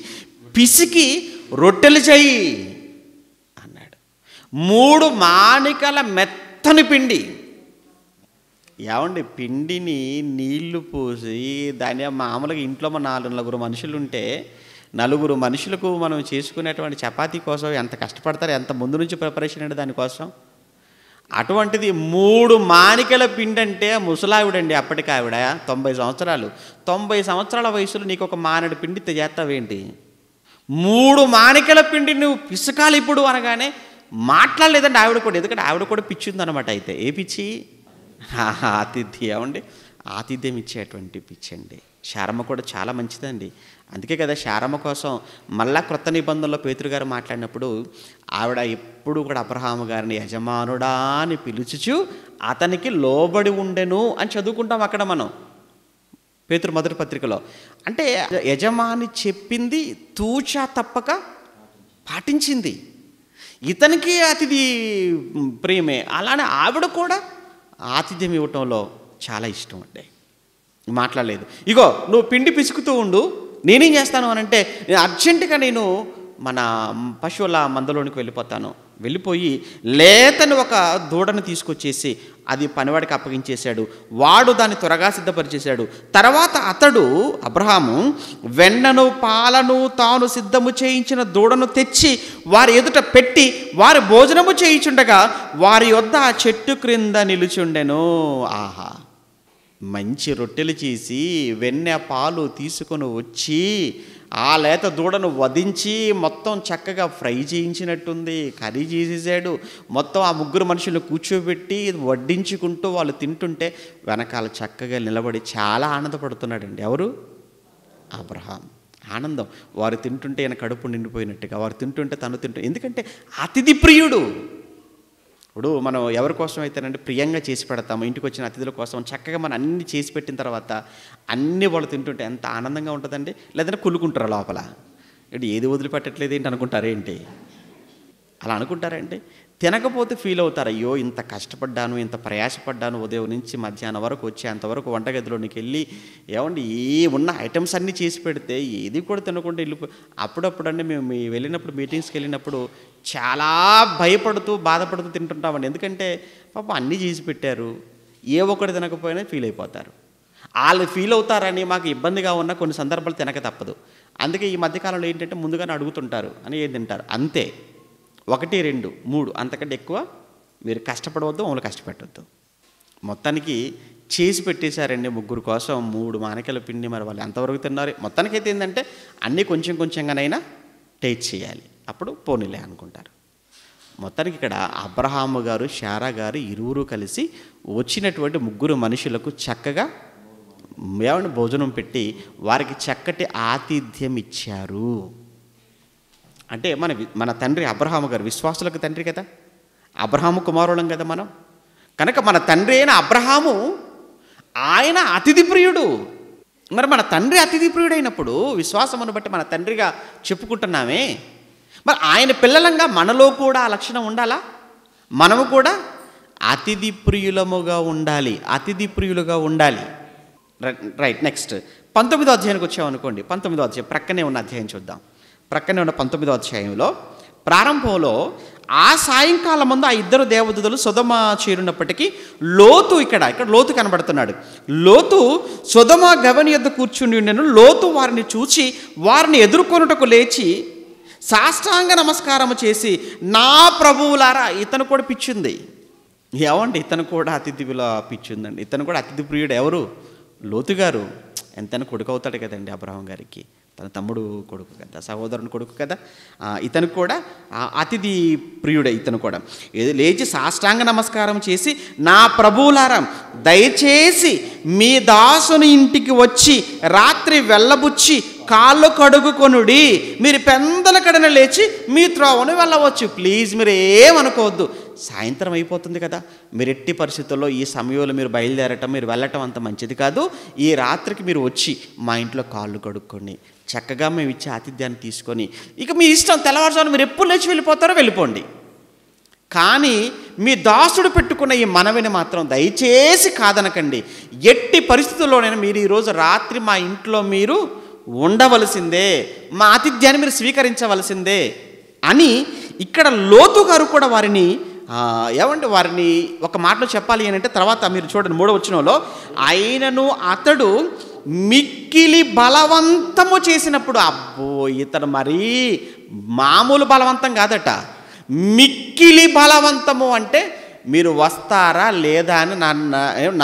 పిసికి రొట్టెలు చేయి అన్నాడు మూడు మానికల మెత్తని పిండి ఏమండి పిండిని నీళ్లు పోసి దాని మామూలుగా ఇంట్లో మన నాలుగు నలుగురు మనుషులు ఉంటే నలుగురు మనుషులకు మనం చేసుకునేటువంటి చపాతీ కోసం ఎంత కష్టపడతారు ఎంత ముందు నుంచి ప్రిపరేషన్ అండి దానికోసం అటువంటిది మూడు మానికల పిండంటే ముసలావిడండి అప్పటికి ఆవిడ తొంభై సంవత్సరాలు తొంభై సంవత్సరాల వయసులో నీకు ఒక మానడి పిండి తెజేస్తావేంటి మూడు మానికల పిండి నువ్వు పిసకాలి ఇప్పుడు అనగానే మాట్లాడలేదండి ఆవిడ కూడా ఎందుకంటే ఆవిడ కూడా పిచ్చిందనమాట అయితే ఏ పిచ్చి ఆతిథ్యం అండి ఆతిథ్యం ఇచ్చేటువంటి పిచ్చి అండి శర్మ కూడా చాలా మంచిదండి అందుకే కదా శారమ్మ కోసం మళ్ళా క్రొత్త నిబంధనలో పేతృగారు మాట్లాడినప్పుడు ఆవిడ ఎప్పుడు కూడా అబ్రహాము గారిని యజమానుడా అని పిలుచుచు అతనికి లోబడి ఉండెను అని చదువుకుంటాం అక్కడ మనం పేతురు మొదటి పత్రికలో అంటే యజమాని చెప్పింది తూచా తప్పక పాటించింది ఇతనికి అతిథి ప్రేమే అలానే ఆవిడ కూడా ఆతిథ్యం ఇవ్వటంలో చాలా ఇష్టం అండి మాట్లాడలేదు ఇగో నువ్వు పిండి పిసుకుతూ ఉండు నేనేం చేస్తాను అని అంటే నేను అర్జెంటుగా నేను మన పశువుల మందలోనికి వెళ్ళిపోతాను వెళ్ళిపోయి లేతని ఒక దూడను తీసుకొచ్చేసి అది పనివాడికి అప్పగించేశాడు వాడు దాన్ని త్వరగా సిద్ధపరిచేశాడు తర్వాత అతడు అబ్రహాము వెన్నను పాలను తాను సిద్ధము చేయించిన దూడను తెచ్చి వారి ఎదుట పెట్టి వారి భోజనము చేయించుండగా వారి యొద్ద ఆ చెట్టు క్రింద నిలుచుండెను ఆహా మంచి రొట్టెలు చేసి వెన్నె పాలు తీసుకొని వచ్చి ఆ లేత దూడను వధించి మొత్తం చక్కగా ఫ్రై చేయించినట్టుంది కర్రీ చేసేసాడు మొత్తం ఆ ముగ్గురు మనుషులు కూర్చోబెట్టి వడ్డించుకుంటూ వాళ్ళు తింటుంటే వెనకాల చక్కగా నిలబడి చాలా ఆనందపడుతున్నాడండి ఎవరు అబ్రహాం ఆనందం వారు తింటుంటే ఈయన కడుపు నిండిపోయినట్టుగా వారు తింటుంటే తను తింటు ఎందుకంటే అతిథి ప్రియుడు ఇప్పుడు మనం ఎవరి కోసం అయితేనంటే ప్రియంగా చేసి పెడతాము ఇంటికి వచ్చిన అతిథుల కోసం చక్కగా మనం అన్ని చేసి పెట్టిన తర్వాత అన్ని వాళ్ళు తింటుంటే ఎంత ఆనందంగా ఉంటుందండి లేదంటే కులుకుంటారు లోపల ఏది వదిలిపెట్టట్లేదు ఏంటి అనుకుంటారేంటి అలా అనుకుంటారండి తినకపోతే ఫీల్ అవుతారు అయ్యో ఇంత కష్టపడ్డాను ఇంత ప్రయాసపడ్డాను ఉదయం నుంచి మధ్యాహ్నం వరకు వచ్చేంతవరకు అంతవరకు వంటగదిలోనికి వెళ్ళి ఏమండి ఏ ఉన్న ఐటమ్స్ అన్నీ చేసి పెడితే ఏది కూడా తినకుండా వెళ్ళిపో అప్పుడప్పుడండి మేము వెళ్ళినప్పుడు మీటింగ్స్కి వెళ్ళినప్పుడు చాలా భయపడుతూ బాధపడుతూ తింటుంటామండి ఎందుకంటే పాప అన్నీ చేసి పెట్టారు ఏ ఒక్కటి తినకపోయినా ఫీల్ అయిపోతారు వాళ్ళు ఫీల్ అవుతారని మాకు ఇబ్బందిగా ఉన్న కొన్ని సందర్భాలు తినక తప్పదు అందుకే ఈ మధ్యకాలంలో ఏంటంటే ముందుగానే అడుగుతుంటారు అని ఏం తింటారు అంతే ఒకటి రెండు మూడు అంతకంటే ఎక్కువ మీరు కష్టపడవద్దు మమ్మల్ని కష్టపెట్టద్దు మొత్తానికి చేసి పెట్టేశారండి ముగ్గురు కోసం మూడు మానకల పిండి మరి వాళ్ళు ఎంతవరకు తిన్నారు మొత్తానికి అయితే ఏంటంటే అన్నీ కొంచెం కొంచెంగానైనా టేస్ట్ చేయాలి అప్పుడు పోనీలే అనుకుంటారు మొత్తానికి ఇక్కడ అబ్రహాము గారు షారా గారు ఇరువురు కలిసి వచ్చినటువంటి ముగ్గురు మనుషులకు చక్కగా ఏమైనా భోజనం పెట్టి వారికి చక్కటి ఆతిథ్యం ఇచ్చారు అంటే మన మన తండ్రి అబ్రహాము గారు విశ్వాసులకు తండ్రి కదా అబ్రహాము కుమారులం కదా మనం కనుక మన తండ్రి అయిన అబ్రహాము ఆయన అతిథి ప్రియుడు మరి మన తండ్రి అతిథి ప్రియుడైనప్పుడు విశ్వాసమును బట్టి మన తండ్రిగా చెప్పుకుంటున్నామే మరి ఆయన పిల్లలంగా మనలో కూడా ఆ లక్షణం ఉండాలా మనము కూడా అతిథి ప్రియులముగా ఉండాలి అతిథి ప్రియులుగా ఉండాలి రైట్ నెక్స్ట్ పంతొమ్మిదో అధ్యాయానికి వచ్చామనుకోండి పంతొమ్మిదో అధ్యాయం ప్రక్కనే ఉన్న అధ్యాయం చూద్దాం ప్రక్కనే ఉన్న పంతొమ్మిదో అధ్యాయంలో ప్రారంభంలో ఆ సాయంకాలం ముందు ఆ ఇద్దరు దేవదూతలు సుధమ చేరున్నప్పటికీ లోతు ఇక్కడ ఇక్కడ లోతు కనబడుతున్నాడు లోతు సుధమ గవని యొద్ కూర్చుని ఉండను లోతు వారిని చూచి వారిని ఎదుర్కొనుటకు లేచి సాష్టాంగ నమస్కారం చేసి నా ప్రభువులారా ఇతను కూడా పిచ్చింది ఏమండి ఇతను కూడా అతిథిలా పిచ్చిందండి ఇతను కూడా అతిథి ప్రియుడు ఎవరు లోతు గారు ఎంతైనా కొడుకు అవుతాడు కదండి అబ్రహం గారికి తన తమ్ముడు కొడుకు కదా సహోదరుని కొడుకు కదా ఇతను కూడా అతిథి ప్రియుడే ఇతను కూడా లేచి సాష్టాంగ నమస్కారం చేసి నా ప్రభువులారం దయచేసి మీ దాసుని ఇంటికి వచ్చి రాత్రి వెళ్ళబుచ్చి కాళ్ళు కడుగుకొనుడి మీరు పెందల కడన లేచి మీ త్రోవను వెళ్ళవచ్చు ప్లీజ్ మీరు ఏమనుకోవద్దు సాయంత్రం అయిపోతుంది కదా మీరు ఎట్టి పరిస్థితుల్లో ఈ సమయంలో మీరు బయలుదేరటం మీరు వెళ్ళటం అంత మంచిది కాదు ఈ రాత్రికి మీరు వచ్చి మా ఇంట్లో కాళ్ళు కడుక్కోండి చక్కగా మేము ఇచ్చే ఆతిథ్యాన్ని తీసుకొని ఇక మీ ఇష్టం తెల్లవారుజాము మీరు ఎప్పుడు లేచి వెళ్ళిపోతారో వెళ్ళిపోండి కానీ మీ దాసుడు పెట్టుకున్న ఈ మనవిని మాత్రం దయచేసి కాదనకండి ఎట్టి పరిస్థితుల్లోనైనా మీరు ఈరోజు రాత్రి మా ఇంట్లో మీరు ఉండవలసిందే మా ఆతిథ్యాన్ని మీరు స్వీకరించవలసిందే అని ఇక్కడ లోతు గారు కూడా వారిని ఏమంటే వారిని ఒక మాటలో చెప్పాలి అని అంటే తర్వాత మీరు చూడండి మూడవచ్చినలో ఆయనను అతడు మిక్కిలి బలవంతము చేసినప్పుడు అబ్బో ఇతను మరీ మామూలు బలవంతం కాదట మిక్కిలి బలవంతము అంటే మీరు వస్తారా లేదా అని నన్న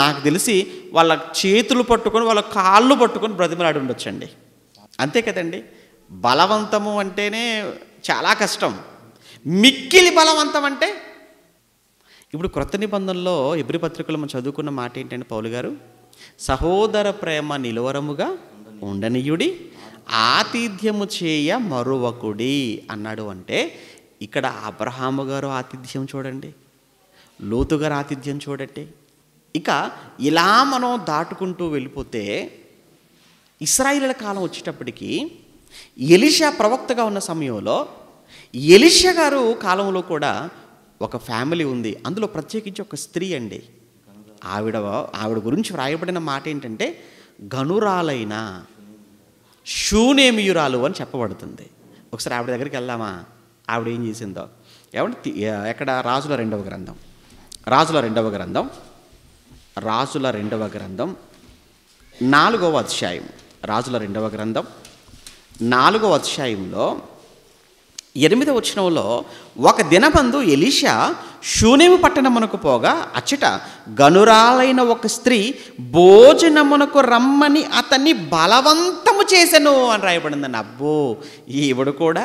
నాకు తెలిసి వాళ్ళ చేతులు పట్టుకొని వాళ్ళ కాళ్ళు పట్టుకొని బ్రతిమలాడి ఉండొచ్చండి అంతే కదండి బలవంతము అంటేనే చాలా కష్టం మిక్కిలి బలవంతం అంటే ఇప్పుడు క్రొత్త నిబంధనలో ఎబ్రి పత్రికలు మనం చదువుకున్న మాట ఏంటంటే పౌలు గారు సహోదర ప్రేమ నిలువరముగా ఉండనీయుడి ఆతిథ్యము చేయ మరువకుడి అన్నాడు అంటే ఇక్కడ అబ్రహాము గారు ఆతిథ్యం చూడండి లోతుగారు ఆతిథ్యం చూడండి ఇక ఇలా మనం దాటుకుంటూ వెళ్ళిపోతే ఇస్రాయిల కాలం వచ్చేటప్పటికి ఎలిషా ప్రవక్తగా ఉన్న సమయంలో ఎలిషా గారు కాలంలో కూడా ఒక ఫ్యామిలీ ఉంది అందులో ప్రత్యేకించి ఒక స్త్రీ అండి ఆవిడ ఆవిడ గురించి వ్రాయబడిన మాట ఏంటంటే గనురాలైన శూనేమియురాలు అని చెప్పబడుతుంది ఒకసారి ఆవిడ దగ్గరికి వెళ్దామా ఆవిడ ఏం చేసిందో ఏమంటే ఎక్కడ రాజుల రెండవ గ్రంథం రాజుల రెండవ గ్రంథం రాజుల రెండవ గ్రంథం నాలుగవ అధ్యాయం రాజుల రెండవ గ్రంథం నాలుగవ అధ్యాయంలో ఎనిమిదవ వచనంలో ఒక దినబందు ఎలీషా శూన్యము పట్టణమునకు పోగా అచ్చట గనురాలైన ఒక స్త్రీ భోజనమునకు రమ్మని అతన్ని బలవంతము చేశాను అని రాయబడింది అబ్బో ఈవిడ కూడా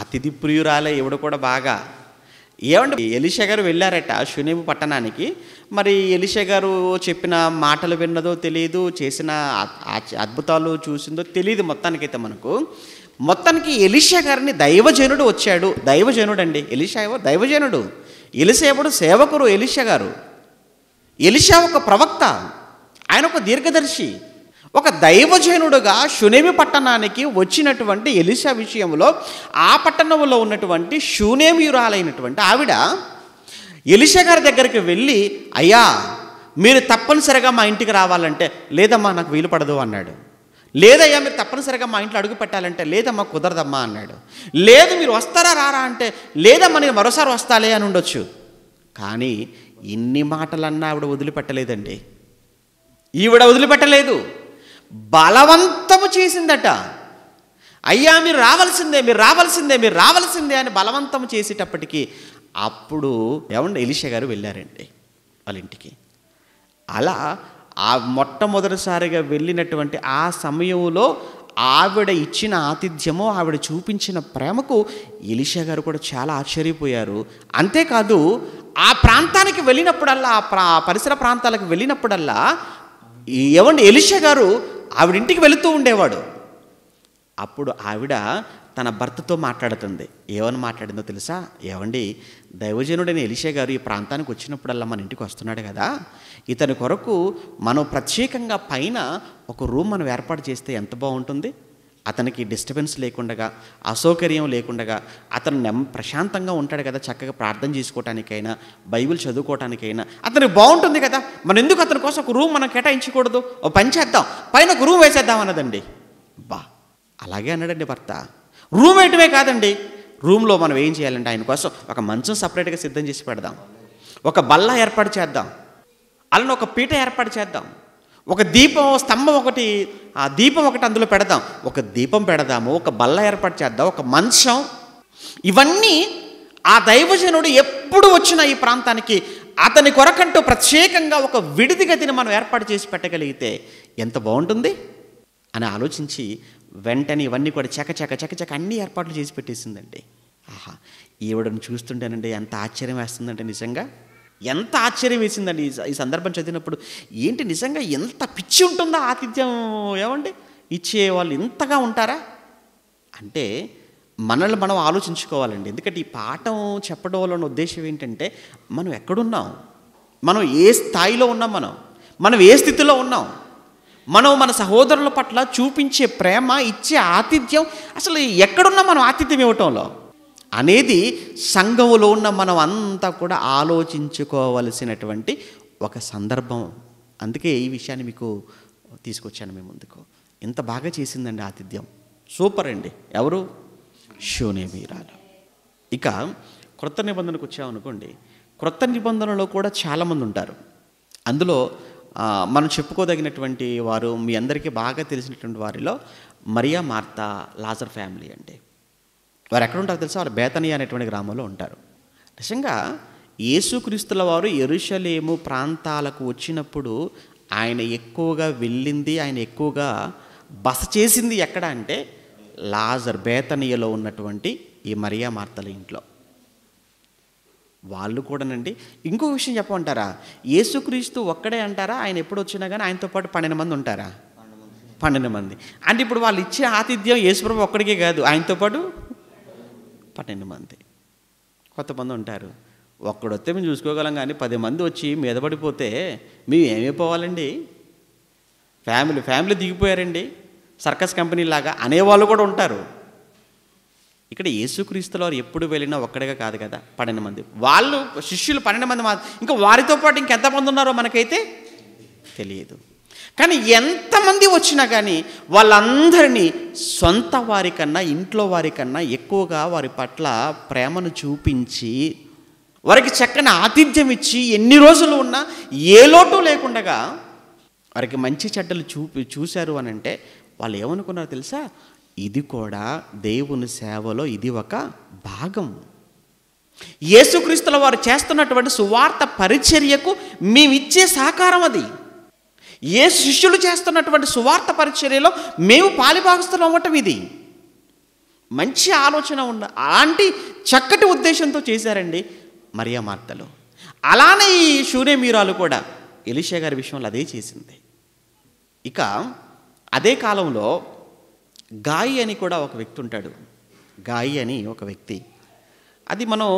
అతిథి ప్రియురాలే ఈవిడ కూడా బాగా ఏమంటే ఎలిషా గారు వెళ్ళారట షునేబు పట్టణానికి మరి ఎలిషా గారు చెప్పిన మాటలు విన్నదో తెలియదు చేసిన అద్భుతాలు చూసిందో తెలియదు మొత్తానికైతే మనకు మొత్తానికి ఎలిషా గారిని దైవజనుడు వచ్చాడు దైవజనుడు అండి ఎలిషా ఎవరు దైవజనుడు ఎలిసేపుడు సేవకుడు ఎలిషా గారు ఎలిషా ఒక ప్రవక్త ఆయన ఒక దీర్ఘదర్శి ఒక దైవజనుడుగా షునేమి పట్టణానికి వచ్చినటువంటి ఎలిషా విషయంలో ఆ పట్టణంలో ఉన్నటువంటి షూనేమియురాలైనటువంటి ఆవిడ ఎలిషా గారి దగ్గరికి వెళ్ళి అయ్యా మీరు తప్పనిసరిగా మా ఇంటికి రావాలంటే లేదమ్మా నాకు వీలు పడదు అన్నాడు లేదయ్యా మీరు తప్పనిసరిగా మా ఇంట్లో అడుగు పెట్టాలంటే లేదమ్మా కుదరదమ్మా అన్నాడు లేదు మీరు వస్తారా రారా అంటే లేదమ్మా నేను మరోసారి వస్తాలే అని ఉండొచ్చు కానీ ఇన్ని మాటలన్నా ఆవిడ వదిలిపెట్టలేదండి ఈవిడ వదిలిపెట్టలేదు బలవంతము చేసిందట అయ్యా మీరు రావాల్సిందే మీరు రావాల్సిందే మీరు రావాల్సిందే అని బలవంతం చేసేటప్పటికీ అప్పుడు ఏమండి ఎలిష గారు వెళ్ళారండి వాళ్ళ ఇంటికి అలా ఆ మొట్టమొదటిసారిగా వెళ్ళినటువంటి ఆ సమయంలో ఆవిడ ఇచ్చిన ఆతిథ్యము ఆవిడ చూపించిన ప్రేమకు ఎలిషా గారు కూడా చాలా ఆశ్చర్యపోయారు అంతేకాదు ఆ ప్రాంతానికి వెళ్ళినప్పుడల్లా ఆ పరిసర ప్రాంతాలకు వెళ్ళినప్పుడల్లా ఏమండి ఎలిషా గారు ఆవిడింటికి వెళుతూ ఉండేవాడు అప్పుడు ఆవిడ తన భర్తతో మాట్లాడుతుంది ఏమని మాట్లాడిందో తెలుసా ఏమండి దైవజనుడైన ఎలిషా గారు ఈ ప్రాంతానికి వచ్చినప్పుడల్లా మన ఇంటికి వస్తున్నాడు కదా ఇతని కొరకు మనం ప్రత్యేకంగా పైన ఒక రూమ్ మనం ఏర్పాటు చేస్తే ఎంత బాగుంటుంది అతనికి డిస్టర్బెన్స్ లేకుండా అసౌకర్యం లేకుండా అతను నెమ్ ప్రశాంతంగా ఉంటాడు కదా చక్కగా ప్రార్థన చేసుకోవటానికైనా బైబిల్ చదువుకోవటానికైనా అతనికి బాగుంటుంది కదా మనం ఎందుకు అతని కోసం ఒక రూమ్ మనం కేటాయించకూడదు ఓ పని చేద్దాం పైన ఒక రూమ్ వేసేద్దాం అన్నదండి బా అలాగే అన్నాడండి భర్త రూమ్ వేయటమే కాదండి రూమ్లో మనం ఏం చేయాలంటే ఆయన కోసం ఒక మంచం సపరేట్గా సిద్ధం చేసి పెడదాం ఒక బల్ల ఏర్పాటు చేద్దాం అలానే ఒక పీట ఏర్పాటు చేద్దాం ఒక దీపం స్తంభం ఒకటి ఆ దీపం ఒకటి అందులో పెడదాం ఒక దీపం పెడదాము ఒక బల్ల ఏర్పాటు చేద్దాం ఒక మంచం ఇవన్నీ ఆ దైవజనుడు ఎప్పుడు వచ్చినా ఈ ప్రాంతానికి అతని కొరకంటూ ప్రత్యేకంగా ఒక విడిది గదిని మనం ఏర్పాటు చేసి పెట్టగలిగితే ఎంత బాగుంటుంది అని ఆలోచించి వెంటనే ఇవన్నీ కూడా చకచక చకచక అన్ని ఏర్పాట్లు చేసి పెట్టేసిందండి ఆహా ఈవిడను చూస్తుంటేనండి ఎంత ఆశ్చర్యం వేస్తుందంటే నిజంగా ఎంత ఆశ్చర్యం వేసిందండి ఈ సందర్భం చదివినప్పుడు ఏంటి నిజంగా ఎంత పిచ్చి ఉంటుందో ఆతిథ్యం ఏమండి ఇచ్చే వాళ్ళు ఇంతగా ఉంటారా అంటే మనల్ని మనం ఆలోచించుకోవాలండి ఎందుకంటే ఈ పాఠం చెప్పడం వల్ల ఉద్దేశం ఏంటంటే మనం ఎక్కడున్నాం మనం ఏ స్థాయిలో ఉన్నాం మనం మనం ఏ స్థితిలో ఉన్నాం మనం మన సహోదరుల పట్ల చూపించే ప్రేమ ఇచ్చే ఆతిథ్యం అసలు ఎక్కడున్నా మనం ఆతిథ్యం ఇవ్వటంలో అనేది సంఘములో ఉన్న మనం అంతా కూడా ఆలోచించుకోవలసినటువంటి ఒక సందర్భం అందుకే ఈ విషయాన్ని మీకు తీసుకొచ్చాను మేము ముందుకు ఇంత బాగా చేసిందండి ఆతిథ్యం సూపర్ అండి ఎవరు మీరాలు ఇక క్రొత్త నిబంధనకు వచ్చామనుకోండి క్రొత్త నిబంధనలో కూడా చాలామంది ఉంటారు అందులో మనం చెప్పుకోదగినటువంటి వారు మీ అందరికీ బాగా తెలిసినటువంటి వారిలో మరియా మార్తా లాజర్ ఫ్యామిలీ అంటే వారు ఎక్కడ ఉంటారో తెలుసా వారు బేతని అనేటువంటి గ్రామంలో ఉంటారు నిజంగా యేసుక్రీస్తుల వారు ఎరుషలేము ప్రాంతాలకు వచ్చినప్పుడు ఆయన ఎక్కువగా వెళ్ళింది ఆయన ఎక్కువగా బస చేసింది ఎక్కడ అంటే లాజర్ బేతనీయలో ఉన్నటువంటి ఈ మరియా మార్తల ఇంట్లో వాళ్ళు కూడానండి ఇంకో విషయం చెప్పమంటారా యేసుక్రీస్తు ఒక్కడే అంటారా ఆయన ఎప్పుడు వచ్చినా కానీ ఆయనతో పాటు పన్నెండు మంది ఉంటారా పన్నెండు మంది అంటే ఇప్పుడు వాళ్ళు ఇచ్చే ఆతిథ్యం యేసుప్రభు ఒక్కడికే కాదు ఆయనతో పాటు పన్నెండు మంది కొంతమంది ఉంటారు ఒక్కడు వస్తే మేము చూసుకోగలం కానీ పది మంది వచ్చి మీద పడిపోతే మేము ఏమైపోవాలండి ఫ్యామిలీ ఫ్యామిలీ దిగిపోయారండి సర్కస్ కంపెనీ లాగా అనేవాళ్ళు కూడా ఉంటారు ఇక్కడ వారు ఎప్పుడు వెళ్ళినా ఒక్కడిగా కాదు కదా పన్నెండు మంది వాళ్ళు శిష్యులు పన్నెండు మంది ఇంకా వారితో పాటు ఇంకెంతమంది ఉన్నారో మనకైతే తెలియదు కానీ ఎంతమంది వచ్చినా కానీ వాళ్ళందరినీ సొంత వారికన్నా ఇంట్లో వారికన్నా ఎక్కువగా వారి పట్ల ప్రేమను చూపించి వారికి చక్కని ఆతిథ్యం ఇచ్చి ఎన్ని రోజులు ఉన్నా ఏ లోటు లేకుండగా వారికి మంచి చెడ్డలు చూపి చూశారు అని అంటే వాళ్ళు ఏమనుకున్నారు తెలుసా ఇది కూడా దేవుని సేవలో ఇది ఒక భాగం యేసుక్రీస్తుల వారు చేస్తున్నటువంటి సువార్త పరిచర్యకు మేమిచ్చే సహకారం అది ఏ శిష్యులు చేస్తున్నటువంటి సువార్త పరిచర్యలో మేము పాలిభాగస్థలం అవ్వటం ఇది మంచి ఆలోచన ఉన్న అలాంటి చక్కటి ఉద్దేశంతో చేశారండి మరియా మార్తలు అలానే ఈ శూన్యమీరాలు కూడా ఎలిషా గారి విషయంలో అదే చేసింది ఇక అదే కాలంలో గాయి అని కూడా ఒక వ్యక్తి ఉంటాడు గాయి అని ఒక వ్యక్తి అది మనం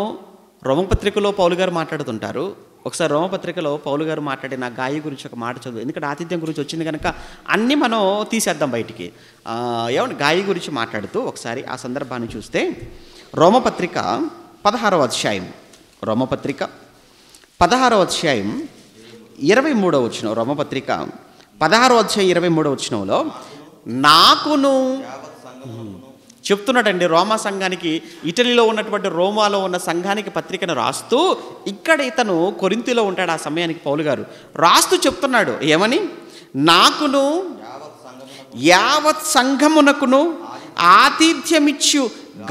రోమపత్రికలో పౌలు గారు మాట్లాడుతుంటారు ఒకసారి రోమపత్రికలో పౌలు గారు మాట్లాడిన గాయ గురించి ఒక మాట చదువు ఎందుకంటే ఆతిథ్యం గురించి వచ్చింది కనుక అన్నీ మనం తీసేద్దాం బయటికి ఏమన్నా గాయ గురించి మాట్లాడుతూ ఒకసారి ఆ సందర్భాన్ని చూస్తే రోమపత్రిక పదహారవ అధ్యాయం రోమపత్రిక పదహారవ అధ్యాయం ఇరవై మూడవ వచ్చిన రోమపత్రిక పదహారవ అధ్యాయం ఇరవై మూడవ వచ్చినంలో నాకును చెప్తున్నాడండి రోమా సంఘానికి ఇటలీలో ఉన్నటువంటి రోమాలో ఉన్న సంఘానికి పత్రికను రాస్తూ ఇక్కడ ఇతను కొరింతిలో ఉంటాడు ఆ సమయానికి పౌలు గారు రాస్తూ చెప్తున్నాడు ఏమని నాకును యావత్ సంఘమునకును ఆతిథ్యమిచ్చు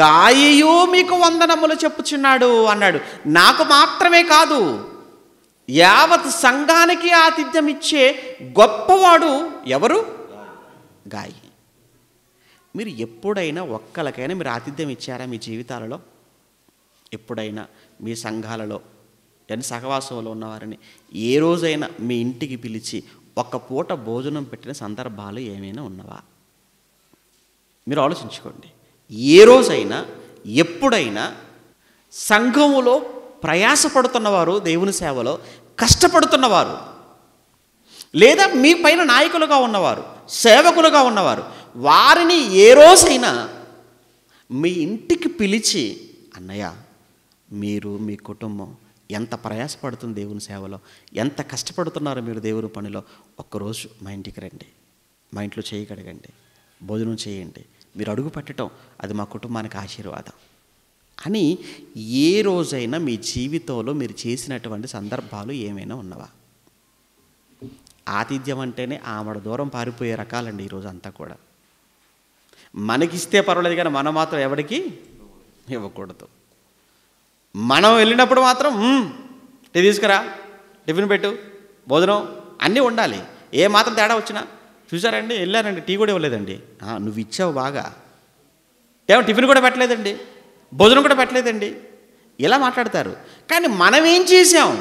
గాయయో మీకు వందనములు చెప్పుచున్నాడు అన్నాడు నాకు మాత్రమే కాదు యావత్ సంఘానికి ఆతిథ్యం ఇచ్చే గొప్పవాడు ఎవరు గాయి మీరు ఎప్పుడైనా ఒక్కలకైనా మీరు ఆతిథ్యం ఇచ్చారా మీ జీవితాలలో ఎప్పుడైనా మీ సంఘాలలో ఎన్ని సహవాసంలో ఉన్నవారిని ఏ రోజైనా మీ ఇంటికి పిలిచి ఒక్క పూట భోజనం పెట్టిన సందర్భాలు ఏమైనా ఉన్నవా మీరు ఆలోచించుకోండి ఏ రోజైనా ఎప్పుడైనా సంఘములో ప్రయాసపడుతున్నవారు దేవుని సేవలో కష్టపడుతున్నవారు లేదా మీ పైన నాయకులుగా ఉన్నవారు సేవకులుగా ఉన్నవారు వారిని ఏ రోజైనా మీ ఇంటికి పిలిచి అన్నయ్య మీరు మీ కుటుంబం ఎంత ప్రయాసపడుతుంది దేవుని సేవలో ఎంత కష్టపడుతున్నారు మీరు దేవుని పనిలో ఒక్కరోజు మా ఇంటికి రండి మా ఇంట్లో చేయగడగండి భోజనం చేయండి మీరు అడుగు పెట్టడం అది మా కుటుంబానికి ఆశీర్వాదం అని ఏ రోజైనా మీ జీవితంలో మీరు చేసినటువంటి సందర్భాలు ఏమైనా ఉన్నవా ఆతిథ్యం అంటేనే ఆమడ దూరం పారిపోయే రకాలండి ఈరోజు అంతా కూడా మనకిస్తే పర్వాలేదు కానీ మనం మాత్రం ఎవరికి ఇవ్వకూడదు మనం వెళ్ళినప్పుడు మాత్రం టీ తీసుకురా టిఫిన్ పెట్టు భోజనం అన్నీ ఉండాలి ఏ మాత్రం తేడా వచ్చినా చూసారండి వెళ్ళారండి టీ కూడా ఇవ్వలేదండి నువ్వు ఇచ్చావు బాగా ఏమో టిఫిన్ కూడా పెట్టలేదండి భోజనం కూడా పెట్టలేదండి ఇలా మాట్లాడతారు కానీ మనం ఏం చేసాం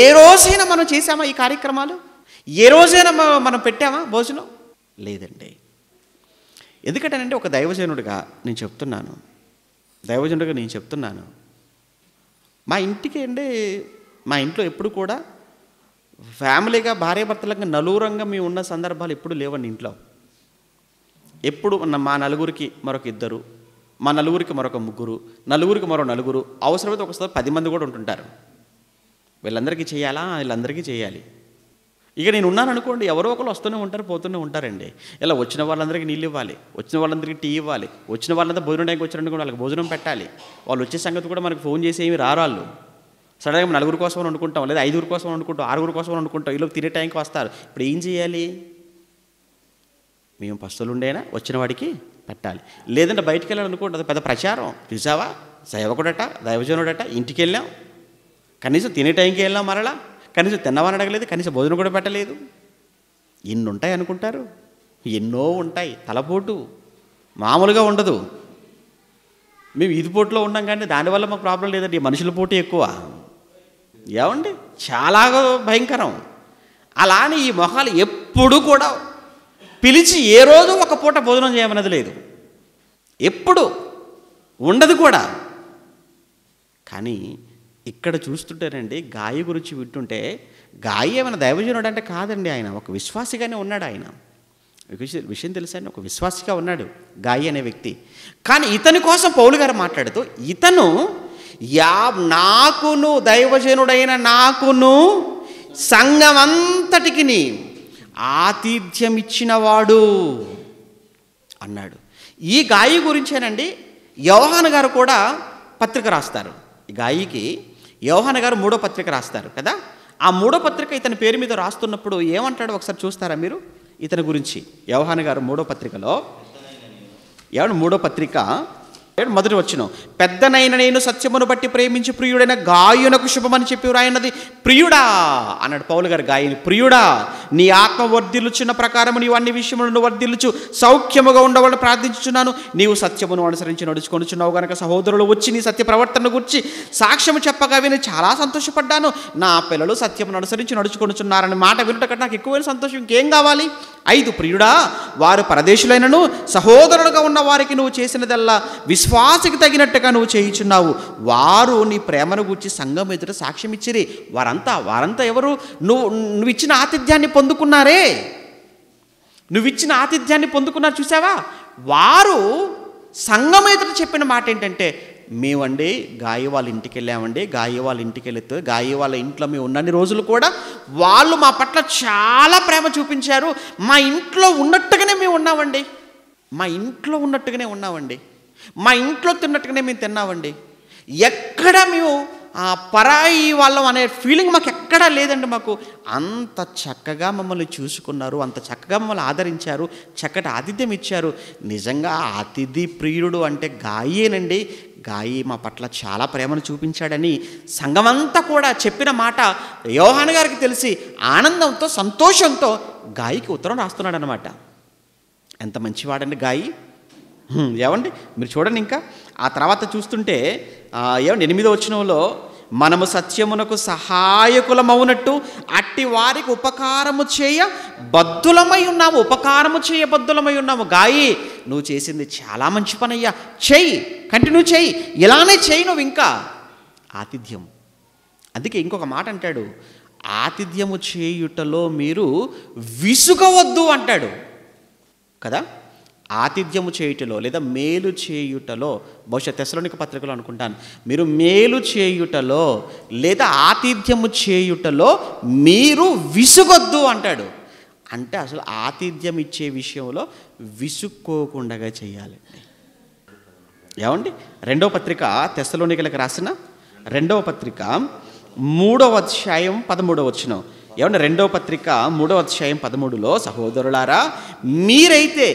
ఏ రోజైనా మనం చేసామా ఈ కార్యక్రమాలు ఏ రోజైనా మనం పెట్టామా భోజనం లేదండి ఎందుకంటేనంటే ఒక దైవజనుడిగా నేను చెప్తున్నాను దైవజనుడిగా నేను చెప్తున్నాను మా ఇంటికి అండి మా ఇంట్లో ఎప్పుడు కూడా ఫ్యామిలీగా భార్యాభర్తలంగా నలుగురంగా మేము ఉన్న సందర్భాలు ఎప్పుడు లేవండి ఇంట్లో ఎప్పుడు మా నలుగురికి మరొక ఇద్దరు మా నలుగురికి మరొక ముగ్గురు నలుగురికి మరో నలుగురు అవసరమైతే ఒకసారి పది మంది కూడా ఉంటుంటారు వీళ్ళందరికీ చేయాలా వీళ్ళందరికీ చేయాలి ఇక నేను ఉన్నాను అనుకోండి ఎవరో ఒకరు వస్తూనే ఉంటారు పోతూనే ఉంటారండి ఇలా వచ్చిన వాళ్ళందరికీ నీళ్ళు ఇవ్వాలి వచ్చిన వాళ్ళందరికీ టీ ఇవ్వాలి వచ్చిన వాళ్ళంతా భోజనం టైంకి వచ్చారనుకోండి వాళ్ళకి భోజనం పెట్టాలి వాళ్ళు వచ్చే సంగతి కూడా మనకు ఫోన్ చేసి ఏమి రారాళ్ళు సడన్గా నలుగురు కోసం వండుకుంటాం లేదా ఐదుగురు కోసం వండుకుంటాం ఆరుగురు కోసం వండుకుంటాం ఇలా తినే టైంకి వస్తారు ఇప్పుడు ఏం చేయాలి మేము ఉండేనా వచ్చిన వాడికి పెట్టాలి లేదంటే బయటికి వెళ్ళాలనుకోండి అది పెద్ద ప్రచారం చూసావా సేవకుడట దైవజనుడట ఇంటికి వెళ్ళాం కనీసం తినే టైంకి వెళ్ళాం మరలా కనీసం తిన్నవాని అడగలేదు కనీసం భోజనం కూడా పెట్టలేదు ఎన్ని ఉంటాయి అనుకుంటారు ఎన్నో ఉంటాయి తలపోటు మామూలుగా ఉండదు మేము ఇది పోటులో ఉన్నాం కానీ దానివల్ల మాకు ప్రాబ్లం లేదండి మనుషుల పోటీ ఎక్కువ ఏమండి చాలా భయంకరం అలా అని ఈ మొహాలు ఎప్పుడు కూడా పిలిచి ఏ రోజు ఒక పూట భోజనం చేయమన్నది లేదు ఎప్పుడు ఉండదు కూడా కానీ ఇక్కడ చూస్తుంటేనండి గాయ గురించి వింటుంటే గాయ ఏమైనా దైవజనుడు అంటే కాదండి ఆయన ఒక విశ్వాసిగానే ఉన్నాడు ఆయన విషయం తెలుసండి ఒక విశ్వాసిగా ఉన్నాడు గాయ అనే వ్యక్తి కానీ ఇతని కోసం పౌలు గారు మాట్లాడుతూ ఇతను యా నాకును దైవజనుడైన నాకును సంఘమంతటికి ఆతిథ్యం ఇచ్చినవాడు అన్నాడు ఈ గాయ గురించేనండి యవహాన్ గారు కూడా పత్రిక రాస్తారు గాయికి యోహాన గారు మూడో పత్రిక రాస్తారు కదా ఆ మూడో పత్రిక ఇతని పేరు మీద రాస్తున్నప్పుడు ఏమంటాడో ఒకసారి చూస్తారా మీరు ఇతని గురించి యోహాన గారు మూడో పత్రికలో ఏమన్నా మూడో పత్రిక మొదటి వచ్చిన పెద్దనైన నేను సత్యమును బట్టి ప్రేమించి ప్రియుడైన గాయునకు శుభమని చెప్పి రాయన్నది ప్రియుడా అన్నాడు పౌలు గారు గాయని ప్రియుడా నీ ఆత్మ వర్ధిల్లుచున్న ప్రకారం నీవు అన్ని విషయములను వర్ధిల్లుచు సౌఖ్యముగా ఉండవాలని ప్రార్థించుచున్నాను నీవు సత్యమును అనుసరించి నడుచుకొనిచున్నావు గనక సహోదరులు వచ్చి నీ సత్య ప్రవర్తన గురించి సాక్ష్యము చెప్పగా విని చాలా సంతోషపడ్డాను నా పిల్లలు సత్యమును అనుసరించి నడుచుకొనిచున్నారనే మాట వినటకంటే నాకు ఎక్కువైన సంతోషం ఇంకేం కావాలి ఐదు ప్రియుడా వారు పరదేశులైనను సహోదరులుగా ఉన్న వారికి నువ్వు చేసినదల్లా విశ్వ విశ్వాసకి తగినట్టుగా నువ్వు చేయించున్నావు వారు నీ ప్రేమను గుర్చి సంఘం ఎదుట సాక్ష్యం ఇచ్చిరి వారంతా వారంతా ఎవరు నువ్వు నువ్వు ఇచ్చిన ఆతిథ్యాన్ని పొందుకున్నారే నువ్వు ఇచ్చిన ఆతిథ్యాన్ని పొందుకున్నారు చూసావా వారు సంఘం ఎదుట చెప్పిన మాట ఏంటంటే మేమండి గాయ వాళ్ళ ఇంటికి వెళ్ళామండి గాయ వాళ్ళ ఇంటికి వెళితే గాయ వాళ్ళ ఇంట్లో మేము ఉన్నన్ని రోజులు కూడా వాళ్ళు మా పట్ల చాలా ప్రేమ చూపించారు మా ఇంట్లో ఉన్నట్టుగానే మేము ఉన్నామండి మా ఇంట్లో ఉన్నట్టుగానే ఉన్నామండి మా ఇంట్లో తిన్నట్టుగానే మేము తిన్నామండి ఎక్కడ మేము ఆ పరాయి వాళ్ళం అనే ఫీలింగ్ మాకు ఎక్కడా లేదండి మాకు అంత చక్కగా మమ్మల్ని చూసుకున్నారు అంత చక్కగా మమ్మల్ని ఆదరించారు చక్కటి ఆతిథ్యం ఇచ్చారు నిజంగా అతిథి ప్రియుడు అంటే గాయేనండి గాయి మా పట్ల చాలా ప్రేమను చూపించాడని సంఘమంతా కూడా చెప్పిన మాట యోహాన్ గారికి తెలిసి ఆనందంతో సంతోషంతో గాయికి ఉత్తరం రాస్తున్నాడనమాట ఎంత మంచివాడండి గాయి ఏమండి మీరు చూడండి ఇంకా ఆ తర్వాత చూస్తుంటే ఏమండి ఎనిమిదో వచ్చినంలో మనము సత్యమునకు సహాయకులమవునట్టు అట్టి వారికి ఉపకారము చేయ బద్దులమై ఉన్నాము ఉపకారము చేయ బద్దులమై ఉన్నాము గాయి నువ్వు చేసింది చాలా మంచి పని అయ్యా చెయ్యి కంటిన్యూ చెయ్యి ఇలానే చెయ్యి నువ్వు ఇంకా ఆతిథ్యం అందుకే ఇంకొక మాట అంటాడు ఆతిథ్యము చేయుటలో మీరు విసుగవద్దు అంటాడు కదా ఆతిథ్యము చేయుటలో లేదా మేలు చేయుటలో బహుశా తెసలోనిక పత్రికలు అనుకుంటాను మీరు మేలు చేయుటలో లేదా ఆతిథ్యము చేయుటలో మీరు విసుగొద్దు అంటాడు అంటే అసలు ఆతిథ్యం ఇచ్చే విషయంలో విసుక్కోకుండా చేయాలి ఏమండి రెండవ పత్రిక తెసలోనికలకు రాసిన రెండవ పత్రిక మూడవ అధ్యాయం పదమూడవ వచ్చినాం ఏమన్నా రెండో పత్రిక మూడో అధ్యాయం పదమూడులో సహోదరులారా మీరైతే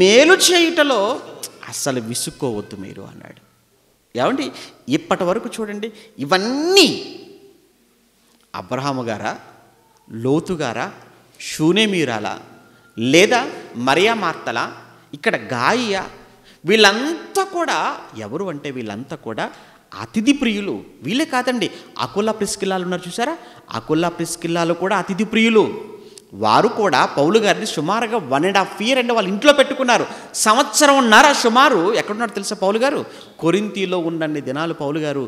మేలు చేయుటలో అస్సలు విసుక్కోవద్దు మీరు అన్నాడు ఏమండి ఇప్పటి వరకు చూడండి ఇవన్నీ అబ్రహాము గారా లోతుగారా షూనేమీరాలా లేదా మరియా మార్తలా ఇక్కడ గాయ వీళ్ళంతా కూడా ఎవరు అంటే వీళ్ళంతా కూడా అతిథి ప్రియులు వీళ్ళే కాదండి అకుల ప్రిస్కిలాలు ఉన్నారు చూసారా అకుల్లా ప్రిస్కిల్లాలు కూడా అతిథి ప్రియులు వారు కూడా పౌలు గారిని సుమారుగా one and half year and వాళ్ళు ఇంట్లో పెట్టుకున్నారు సంవత్సరం ఆ సుమారు ఎక్కడున్నారు తెలుసా పౌలు గారు కొరింతీలో ఉన్నన్ని దినాలు పౌలు గారు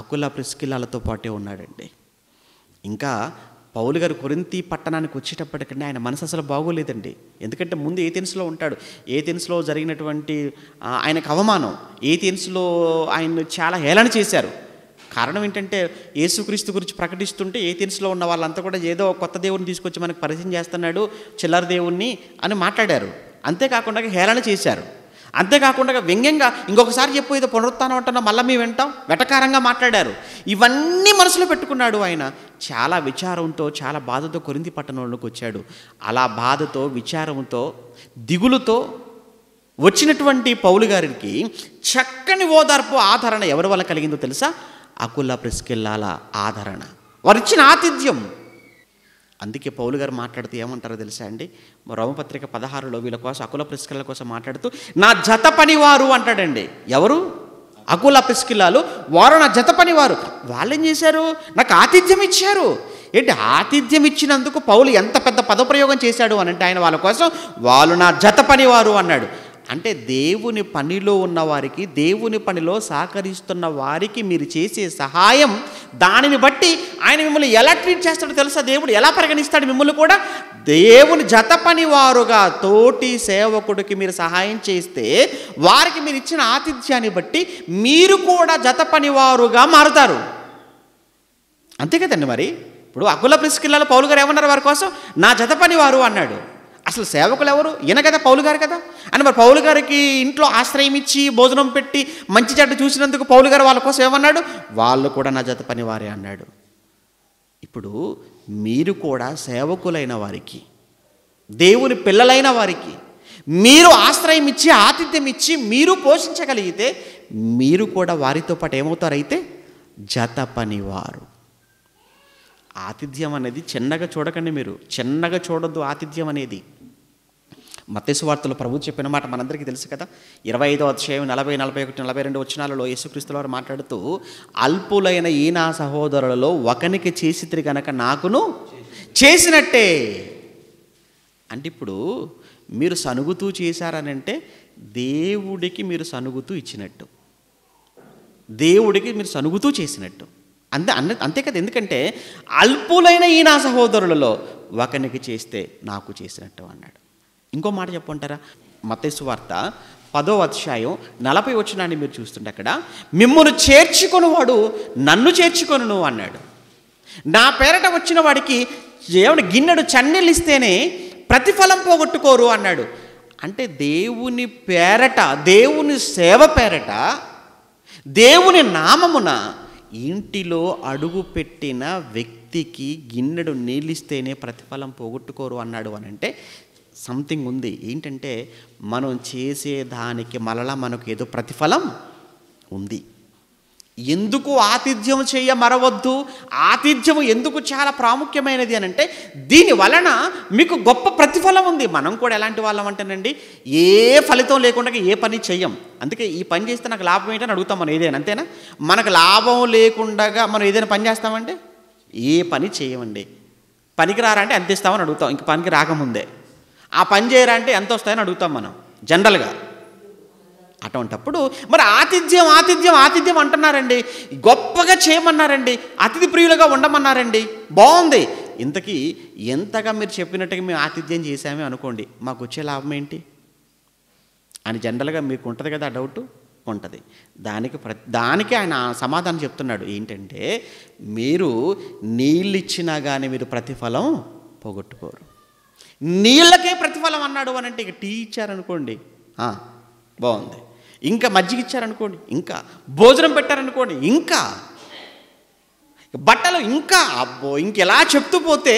అకుల ప్రిస్కిల్లాలతో పాటే ఉన్నాడండి ఇంకా పౌలు గారు కొరింతి పట్టణానికి వచ్చేటప్పటికంటే ఆయన మనసు అసలు బాగోలేదండి ఎందుకంటే ముందు ఏ తెన్స్లో ఉంటాడు ఏ తెన్స్లో జరిగినటువంటి ఆయనకు అవమానం ఏ తెన్స్లో ఆయన్ను చాలా హేళన చేశారు కారణం ఏంటంటే యేసుక్రీస్తు గురించి ప్రకటిస్తుంటే ఏథెన్స్లో ఉన్న వాళ్ళంతా కూడా ఏదో కొత్త దేవుని తీసుకొచ్చి మనకు పరిచయం చేస్తున్నాడు చిల్లర దేవుణ్ణి అని మాట్లాడారు అంతేకాకుండా హేళన చేశారు అంతేకాకుండా వ్యంగ్యంగా ఇంకొకసారి చెప్పు ఏదో పునరుత్నం అంటున్నా మళ్ళీ మేము వింటాం వెటకారంగా మాట్లాడారు ఇవన్నీ మనసులో పెట్టుకున్నాడు ఆయన చాలా విచారంతో చాలా బాధతో కొరింది పట్టణంలోకి వచ్చాడు అలా బాధతో విచారంతో దిగులుతో వచ్చినటువంటి పౌలు గారికి చక్కని ఓదార్పు ఆదరణ ఎవరి వల్ల కలిగిందో తెలుసా అకుల ప్రెస్కెళ్ళాల ఆదరణ వారు ఇచ్చిన ఆతిథ్యం అందుకే పౌలు గారు మాట్లాడుతూ ఏమంటారో తెలుసా అండి రోమపత్రిక పదహారులో వీళ్ళ కోసం అకుల ప్రిస్కిల్ల కోసం మాట్లాడుతూ నా జత పనివారు అంటాడండి ఎవరు అకుల ప్రిస్కిల్లాలు వారు నా జత పనివారు వాళ్ళేం చేశారు నాకు ఆతిథ్యం ఇచ్చారు ఏంటి ఆతిథ్యం ఇచ్చినందుకు పౌలు ఎంత పెద్ద పదప్రయోగం చేశాడు అని అంటే ఆయన వాళ్ళ కోసం వాళ్ళు నా జత పనివారు అన్నాడు అంటే దేవుని పనిలో ఉన్నవారికి దేవుని పనిలో సహకరిస్తున్న వారికి మీరు చేసే సహాయం దానిని బట్టి ఆయన మిమ్మల్ని ఎలా ట్రీట్ చేస్తాడో తెలుసా దేవుడు ఎలా పరిగణిస్తాడు మిమ్మల్ని కూడా దేవుని జత పనివారుగా తోటి సేవకుడికి మీరు సహాయం చేస్తే వారికి మీరు ఇచ్చిన ఆతిథ్యాన్ని బట్టి మీరు కూడా జత పనివారుగా మారుతారు అంతే కదండి మరి ఇప్పుడు అకుల ప్రిస్కిల్లాలో పౌలు గారు ఏమన్నారు వారి కోసం నా జత పనివారు అన్నాడు అసలు సేవకులు ఎవరు ఈయన కదా పౌలు గారు కదా అని మరి పౌలు గారికి ఇంట్లో ఆశ్రయం ఇచ్చి భోజనం పెట్టి మంచి చెడ్డ చూసినందుకు పౌలు గారు వాళ్ళ కోసం ఏమన్నాడు వాళ్ళు కూడా నా జత పనివారే అన్నాడు ఇప్పుడు మీరు కూడా సేవకులైన వారికి దేవుని పిల్లలైన వారికి మీరు ఆశ్రయం ఇచ్చి ఆతిథ్యం ఇచ్చి మీరు పోషించగలిగితే మీరు కూడా వారితో పాటు ఏమవుతారైతే జత పనివారు ఆతిథ్యం అనేది చిన్నగా చూడకండి మీరు చిన్నగా చూడొద్దు ఆతిథ్యం అనేది వార్తలు ప్రభు చెప్పిన మాట మనందరికీ తెలుసు కదా ఇరవై ఐదో అధ్యాయం నలభై నలభై ఒకటి నలభై రెండు వచ్చినాలలో యేసుక్రీస్తుల వారు మాట్లాడుతూ అల్పులైన ఈ నా సహోదరులలో ఒకనికి చేసి కనుక నాకును చేసినట్టే అంటే ఇప్పుడు మీరు సనుగుతూ అంటే దేవుడికి మీరు సనుగుతూ ఇచ్చినట్టు దేవుడికి మీరు సనుగుతూ చేసినట్టు అంతే అంతే కదా ఎందుకంటే అల్పులైన ఈ నా సహోదరులలో ఒకనికి చేస్తే నాకు చేసినట్టు అన్నాడు ఇంకో మాట చెప్పుంటారా వార్త పదో అధ్యాయం నలభై వచ్చినాన్ని మీరు చూస్తుంటే అక్కడ మిమ్మల్ని వాడు నన్ను చేర్చుకొను అన్నాడు నా పేరట వచ్చిన వాడికి ఏమన్నా గిన్నెడు చన్నెలిస్తేనే ప్రతిఫలం పోగొట్టుకోరు అన్నాడు అంటే దేవుని పేరట దేవుని సేవ పేరట దేవుని నామమున ఇంటిలో అడుగు పెట్టిన వ్యక్తికి గిన్నెడు నీళ్ళిస్తేనే ప్రతిఫలం పోగొట్టుకోరు అన్నాడు అని అంటే సంథింగ్ ఉంది ఏంటంటే మనం చేసేదానికి మరలా మనకు ఏదో ప్రతిఫలం ఉంది ఎందుకు ఆతిథ్యం చేయ మరవద్దు ఆతిథ్యము ఎందుకు చాలా ప్రాముఖ్యమైనది అని అంటే దీని వలన మీకు గొప్ప ప్రతిఫలం ఉంది మనం కూడా ఎలాంటి వాళ్ళం అంటేనండి ఏ ఫలితం లేకుండా ఏ పని చెయ్యం అందుకే ఈ పని చేస్తే నాకు లాభం ఏంటని అడుగుతాం మనం ఏదైనా అంతేనా మనకు లాభం లేకుండా మనం ఏదైనా పని చేస్తామంటే ఏ పని చేయమండి పనికి రారంటే అంతేస్తామని అడుగుతాం ఇంక పనికి రాకముందే ఆ పని చేయరంటే ఎంత వస్తాయని అడుగుతాం మనం జనరల్గా అటువంటప్పుడు మరి ఆతిథ్యం ఆతిథ్యం ఆతిథ్యం అంటున్నారండి గొప్పగా చేయమన్నారండి అతిథి ప్రియులుగా ఉండమన్నారండి బాగుంది ఇంతకీ ఎంతగా మీరు చెప్పినట్టుగా మేము ఆతిథ్యం చేశామే అనుకోండి మాకు వచ్చే లాభం ఏంటి అని జనరల్గా మీకు ఉంటుంది కదా డౌట్ ఉంటుంది దానికి ప్ర దానికి ఆయన సమాధానం చెప్తున్నాడు ఏంటంటే మీరు నీళ్ళు ఇచ్చినా కానీ మీరు ప్రతిఫలం పోగొట్టుకోరు నీళ్ళకే ప్రతిఫలం అన్నాడు అని అంటే ఇక టీ ఇచ్చారనుకోండి బాగుంది ఇంకా మజ్జిగ ఇచ్చారనుకోండి ఇంకా భోజనం పెట్టారనుకోండి ఇంకా బట్టలు ఇంకా అబ్బో ఇంకెలా చెప్తూ పోతే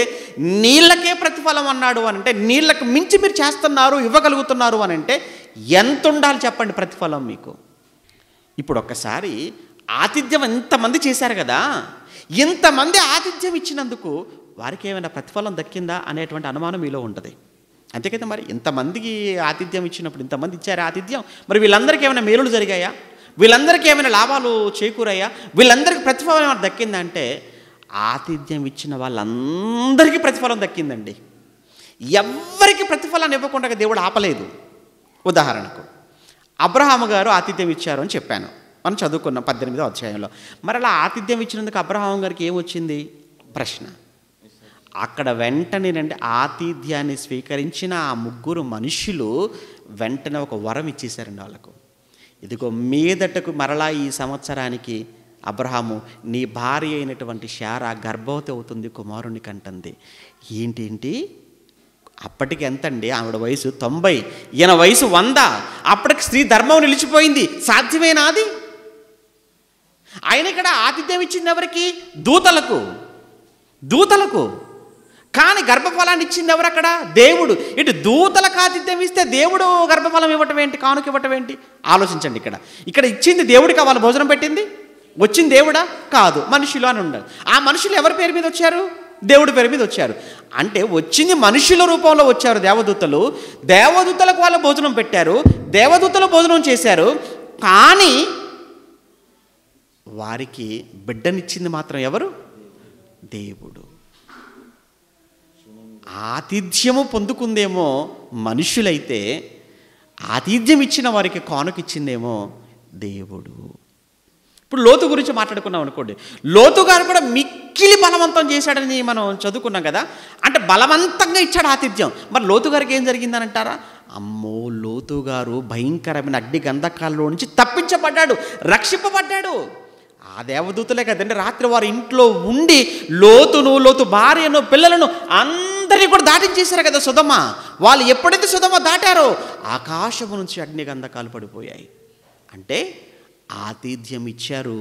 నీళ్ళకే ప్రతిఫలం అన్నాడు అని అంటే నీళ్ళకు మించి మీరు చేస్తున్నారు ఇవ్వగలుగుతున్నారు అని అంటే ఎంత ఉండాలి చెప్పండి ప్రతిఫలం మీకు ఇప్పుడు ఒక్కసారి ఆతిథ్యం ఎంతమంది చేశారు కదా ఇంతమంది ఆతిథ్యం ఇచ్చినందుకు వారికి ఏమైనా ప్రతిఫలం దక్కిందా అనేటువంటి అనుమానం మీలో ఉంటుంది అంతేకైతే మరి ఇంతమందికి ఆతిథ్యం ఇచ్చినప్పుడు ఇంతమంది ఇచ్చారు ఆతిథ్యం మరి వీళ్ళందరికీ ఏమైనా మేలులు జరిగాయా వీళ్ళందరికీ ఏమైనా లాభాలు చేకూరయ్యా వీళ్ళందరికీ ప్రతిఫలం ఏమైనా దక్కిందంటే ఆతిథ్యం ఇచ్చిన వాళ్ళందరికీ ప్రతిఫలం దక్కిందండి ఎవరికి ప్రతిఫలాన్ని ఇవ్వకుండా దేవుడు ఆపలేదు ఉదాహరణకు అబ్రహాము గారు ఆతిథ్యం ఇచ్చారు అని చెప్పాను మనం చదువుకున్నాం పద్దెనిమిదో అధ్యాయంలో మరి అలా ఆతిథ్యం ఇచ్చినందుకు అబ్రహాం గారికి ఏమొచ్చింది ప్రశ్న అక్కడ వెంటనేనండి ఆతిథ్యాన్ని స్వీకరించిన ఆ ముగ్గురు మనుషులు వెంటనే ఒక వరం ఇచ్చేశారండి వాళ్ళకు ఇదిగో మీదటకు మరలా ఈ సంవత్సరానికి అబ్రహాము నీ భార్య అయినటువంటి శారా గర్భవతి అవుతుంది కుమారుని కంటంది ఏంటి అప్పటికి ఎంతండి ఆవిడ వయసు తొంభై ఈయన వయసు వంద అప్పటికి స్త్రీ ధర్మం నిలిచిపోయింది సాధ్యమేనాది ఆయన ఇక్కడ ఆతిథ్యం ఇచ్చింది ఎవరికి దూతలకు దూతలకు కానీ గర్భఫలాన్ని ఇచ్చింది ఎవరు అక్కడ దేవుడు ఇటు దూతల కాతిథ్యం ఇస్తే దేవుడు గర్భఫలం ఇవ్వటం ఏంటి కానుక ఇవ్వటం ఏంటి ఆలోచించండి ఇక్కడ ఇక్కడ ఇచ్చింది దేవుడికి వాళ్ళు భోజనం పెట్టింది వచ్చింది దేవుడా కాదు మనుషులు అని ఉండాలి ఆ మనుషులు ఎవరి పేరు మీద వచ్చారు దేవుడి పేరు మీద వచ్చారు అంటే వచ్చింది మనుషుల రూపంలో వచ్చారు దేవదూతలు దేవదూతలకు వాళ్ళు భోజనం పెట్టారు దేవదూతలు భోజనం చేశారు కానీ వారికి బిడ్డనిచ్చింది మాత్రం ఎవరు దేవుడు ఆతిథ్యము పొందుకుందేమో మనుషులైతే ఆతిథ్యం ఇచ్చిన వారికి కానుకిచ్చిందేమో దేవుడు ఇప్పుడు లోతు గురించి మాట్లాడుకున్నాం అనుకోండి లోతు గారు కూడా మిక్కిలి బలవంతం చేశాడని మనం చదువుకున్నాం కదా అంటే బలవంతంగా ఇచ్చాడు ఆతిథ్యం మరి లోతు గారికి ఏం జరిగిందని అంటారా అమ్మో లోతు గారు భయంకరమైన అడ్డి గంధకాల్లో నుంచి తప్పించబడ్డాడు రక్షింపబడ్డాడు ఆ దేవదూతలే కదండి రాత్రి వారి ఇంట్లో ఉండి లోతును లోతు భార్యను పిల్లలను అంత అందరినీ కూడా దాటించేశారు కదా సుధమ వాళ్ళు ఎప్పుడైతే సుధమ దాటారో ఆకాశము నుంచి అగ్నిగంధకాలు పడిపోయాయి అంటే ఆతిథ్యం ఇచ్చారు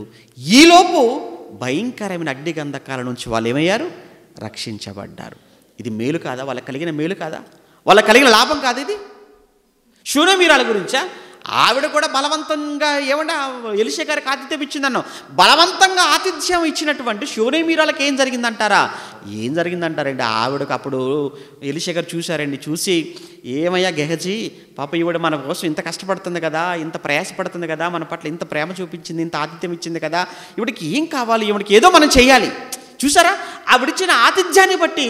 ఈలోపు భయంకరమైన అగ్నిగంధకాల నుంచి వాళ్ళు ఏమయ్యారు రక్షించబడ్డారు ఇది మేలు కాదా వాళ్ళకి కలిగిన మేలు కాదా వాళ్ళకి కలిగిన లాభం కాదు ఇది శూనమీరాల గురించా ఆవిడ కూడా బలవంతంగా ఏమన్నా ఎలిసే గారికి ఆతిథ్యం ఇచ్చిందన్నాం బలవంతంగా ఆతిథ్యం ఇచ్చినటువంటి శూన్యమీరాలకు ఏం జరిగిందంటారా ఏం జరిగిందంటారండి ఆవిడకు అప్పుడు ఎలిశేఖర్ చూశారండి చూసి ఏమయ్యా గెహజీ పాప ఈవిడ మన కోసం ఇంత కష్టపడుతుంది కదా ఇంత ప్రయాసపడుతుంది కదా మన పట్ల ఇంత ప్రేమ చూపించింది ఇంత ఆతిథ్యం ఇచ్చింది కదా ఈవిడికి ఏం కావాలి ఈవిడికి ఏదో మనం చేయాలి చూసారా ఆవిడిచ్చిన ఆతిథ్యాన్ని బట్టి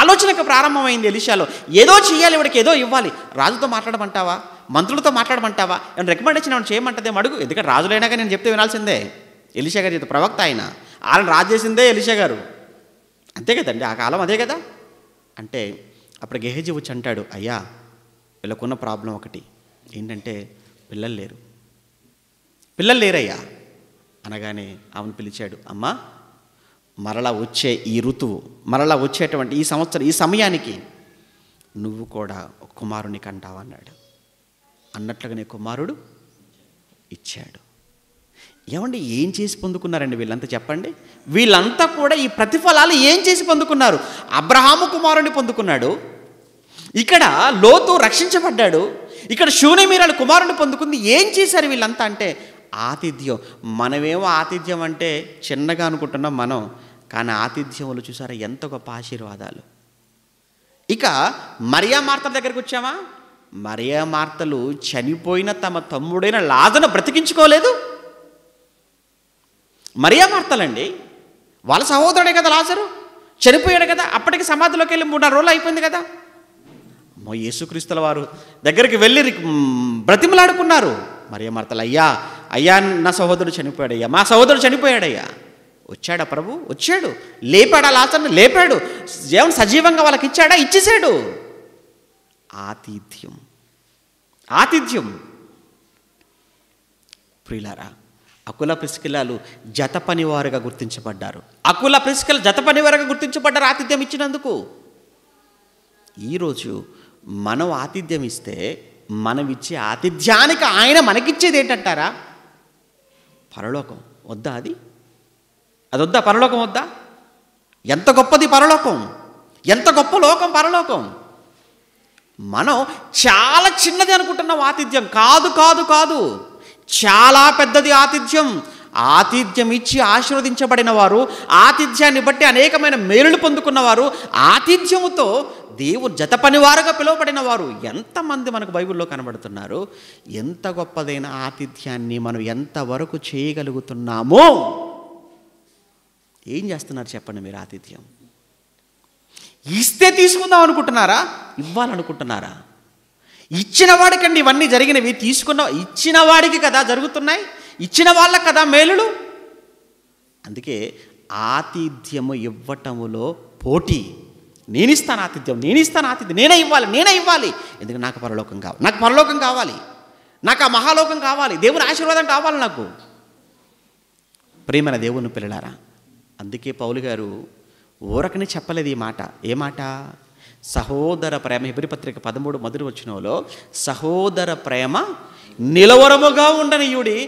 ఆలోచనకు ప్రారంభమైంది ఎలిషాలో ఏదో చేయాలి ఇవిడికి ఏదో ఇవ్వాలి రాజుతో మాట్లాడమంటావా మంత్రులతో మాట్లాడమంటావా ఏమైనా రికమెండేషన్ ఏమైనా చేయమంటదే అడుగు ఎందుకంటే రాజులైనాక నేను చెప్తే వినాల్సిందే ఎలిషా గారు ప్రవక్త ఆయన వాళ్ళని రాజు చేసిందే ఎలిషా గారు అంతే కదండి ఆ కాలం అదే కదా అంటే అప్పుడు గెహజీ వచ్చి అంటాడు అయ్యా వీళ్ళకున్న ప్రాబ్లం ఒకటి ఏంటంటే పిల్లలు లేరు పిల్లలు లేరయ్యా అనగానే ఆమెను పిలిచాడు అమ్మా మరలా వచ్చే ఈ ఋతువు మరలా వచ్చేటువంటి ఈ సంవత్సరం ఈ సమయానికి నువ్వు కూడా కుమారుని కంటావన్నాడు అన్నట్లుగానే కుమారుడు ఇచ్చాడు ఏమండి ఏం చేసి పొందుకున్నారండి వీళ్ళంతా చెప్పండి వీళ్ళంతా కూడా ఈ ప్రతిఫలాలు ఏం చేసి పొందుకున్నారు అబ్రహాము కుమారుని పొందుకున్నాడు ఇక్కడ లోతు రక్షించబడ్డాడు ఇక్కడ శూన్యమీరాలు కుమారుని పొందుకుంది ఏం చేశారు వీళ్ళంతా అంటే ఆతిథ్యం మనమేమో ఆతిథ్యం అంటే చిన్నగా అనుకుంటున్నాం మనం కానీ ఆతిథ్యంలో చూసారా ఎంత గొప్ప ఆశీర్వాదాలు ఇక మరియా మార్తల దగ్గరకు వచ్చామా మరియా మార్తలు చనిపోయిన తమ తమ్ముడైన లాదను బ్రతికించుకోలేదు మరియా మార్తలండి వాళ్ళ సహోదరుడే కదా లాజరు చనిపోయాడు కదా అప్పటికి సమాధిలోకి వెళ్ళి మూడు రోజులు అయిపోయింది కదా అమ్మో యేసుక్రీస్తుల వారు దగ్గరికి వెళ్ళి బ్రతిమలాడుకున్నారు మరియా మార్తలు అయ్యా అయ్యా నా సహోదరుడు చనిపోయాడయ్యా మా సహోదరుడు చనిపోయాడయ్యా వచ్చాడా ప్రభు వచ్చాడు లేపాడా లాచర్ని లేపాడు జీవన సజీవంగా వాళ్ళకి ఇచ్చాడా ఇచ్చేసాడు ఆతిథ్యం ఆతిథ్యం ప్రియులారా అకుల ప్రిస్కిలాలు జత పనివారుగా గుర్తించబడ్డారు అకుల ప్రిస్కిల జత పనివారుగా గుర్తించబడ్డారు ఆతిథ్యం ఇచ్చినందుకు ఈరోజు మనం ఆతిథ్యం ఇస్తే మనం ఇచ్చే ఆతిథ్యానికి ఆయన మనకిచ్చేది ఏంటంటారా పరలోకం వద్దా అది అది వద్దా పరలోకం వద్దా ఎంత గొప్పది పరలోకం ఎంత గొప్ప లోకం పరలోకం మనం చాలా చిన్నది అనుకుంటున్నాం ఆతిథ్యం కాదు కాదు కాదు చాలా పెద్దది ఆతిథ్యం ఆతిథ్యం ఇచ్చి ఆశీర్వదించబడిన వారు ఆతిథ్యాన్ని బట్టి అనేకమైన మేలులు పొందుకున్నవారు ఆతిథ్యముతో దేవుడు జత పనివారుగా పిలువబడిన వారు ఎంతమంది మనకు బైబిల్లో కనబడుతున్నారు ఎంత గొప్పదైన ఆతిథ్యాన్ని మనం ఎంతవరకు చేయగలుగుతున్నామో ఏం చేస్తున్నారు చెప్పండి మీరు ఆతిథ్యం ఇస్తే తీసుకుందాం అనుకుంటున్నారా ఇవ్వాలనుకుంటున్నారా ఇచ్చిన వాడికండి ఇవన్నీ జరిగినవి తీసుకున్న ఇచ్చిన వాడికి కదా జరుగుతున్నాయి ఇచ్చిన వాళ్ళ కదా మేలులు అందుకే ఆతిథ్యము ఇవ్వటములో పోటీ నేనిస్తాను ఆతిథ్యం నేనిస్తాను ఆతిథ్యం నేనే ఇవ్వాలి నేనే ఇవ్వాలి ఎందుకంటే నాకు పరలోకం కావాలి నాకు పరలోకం కావాలి నాకు ఆ మహాలోకం కావాలి దేవుని ఆశీర్వాదం కావాలి నాకు ప్రేమన దేవుని పిల్లలారా అందుకే పౌలు గారు ఊరకని చెప్పలేదు ఈ మాట ఏ మాట సహోదర ప్రేమ పత్రిక పదమూడు మొదటి వచ్చినంలో సహోదర ప్రేమ నిలవరముగా ఉండనియుడి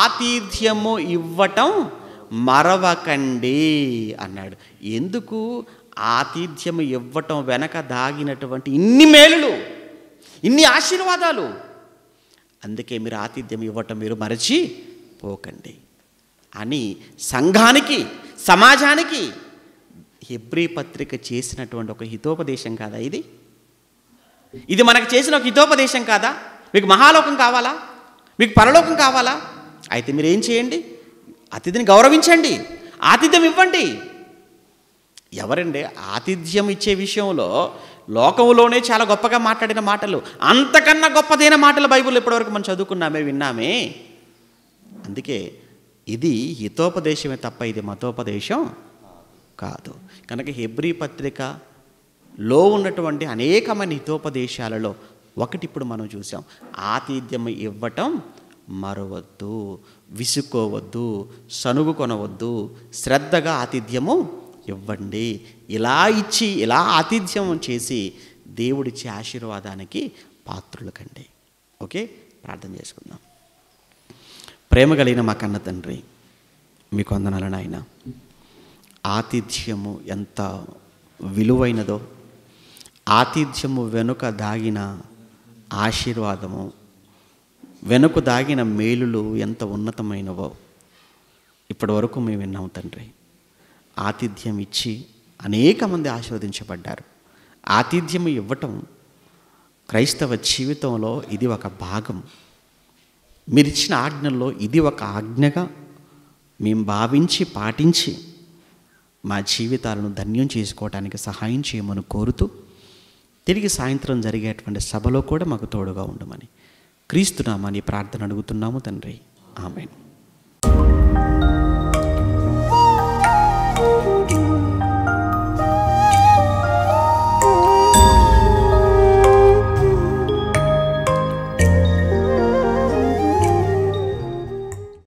ఆతిథ్యము ఇవ్వటం మరవకండి అన్నాడు ఎందుకు ఆతిథ్యము ఇవ్వటం వెనక దాగినటువంటి ఇన్ని మేలులు ఇన్ని ఆశీర్వాదాలు అందుకే మీరు ఆతిథ్యం ఇవ్వటం మీరు మరచి పోకండి అని సంఘానికి సమాజానికి హెబ్రీ పత్రిక చేసినటువంటి ఒక హితోపదేశం కాదా ఇది ఇది మనకు చేసిన ఒక హితోపదేశం కాదా మీకు మహాలోకం కావాలా మీకు పరలోకం కావాలా అయితే మీరు ఏం చేయండి అతిథిని గౌరవించండి ఆతిథ్యం ఇవ్వండి ఎవరండి ఆతిథ్యం ఇచ్చే విషయంలో లోకంలోనే చాలా గొప్పగా మాట్లాడిన మాటలు అంతకన్నా గొప్పదైన మాటలు బైబుల్ ఇప్పటివరకు మనం చదువుకున్నామే విన్నామే అందుకే ఇది హితోపదేశమే తప్ప ఇది మతోపదేశం కాదు కనుక హెబ్రి పత్రికలో ఉన్నటువంటి అనేకమైన హితోపదేశాలలో ఒకటి ఇప్పుడు మనం చూసాం ఆతిథ్యం ఇవ్వటం మరవద్దు విసుకోవద్దు సనుగు కొనవద్దు శ్రద్ధగా ఆతిథ్యము ఇవ్వండి ఇలా ఇచ్చి ఇలా ఆతిథ్యం చేసి దేవుడిచ్చే ఆశీర్వాదానికి పాత్రులు కండి ఓకే ప్రార్థన చేసుకుందాం ప్రేమ కలిగిన మా కన్న తండ్రి మీకు వందనాలు నాయన ఆతిథ్యము ఎంత విలువైనదో ఆతిథ్యము వెనుక దాగిన ఆశీర్వాదము వెనుక దాగిన మేలులు ఎంత ఉన్నతమైనవో ఇప్పటి వరకు మేము విన్నాం తండ్రి ఆతిథ్యం ఇచ్చి అనేక మంది ఆశీర్వదించబడ్డారు ఆతిథ్యం ఇవ్వటం క్రైస్తవ జీవితంలో ఇది ఒక భాగం మీరిచ్చిన ఆజ్ఞల్లో ఇది ఒక ఆజ్ఞగా మేము భావించి పాటించి మా జీవితాలను ధన్యం చేసుకోవటానికి సహాయం చేయమని కోరుతూ తిరిగి సాయంత్రం జరిగేటువంటి సభలో కూడా మాకు తోడుగా ఉండమని క్రీస్తునామాని ప్రార్థన అడుగుతున్నాము తండ్రి ఆమెను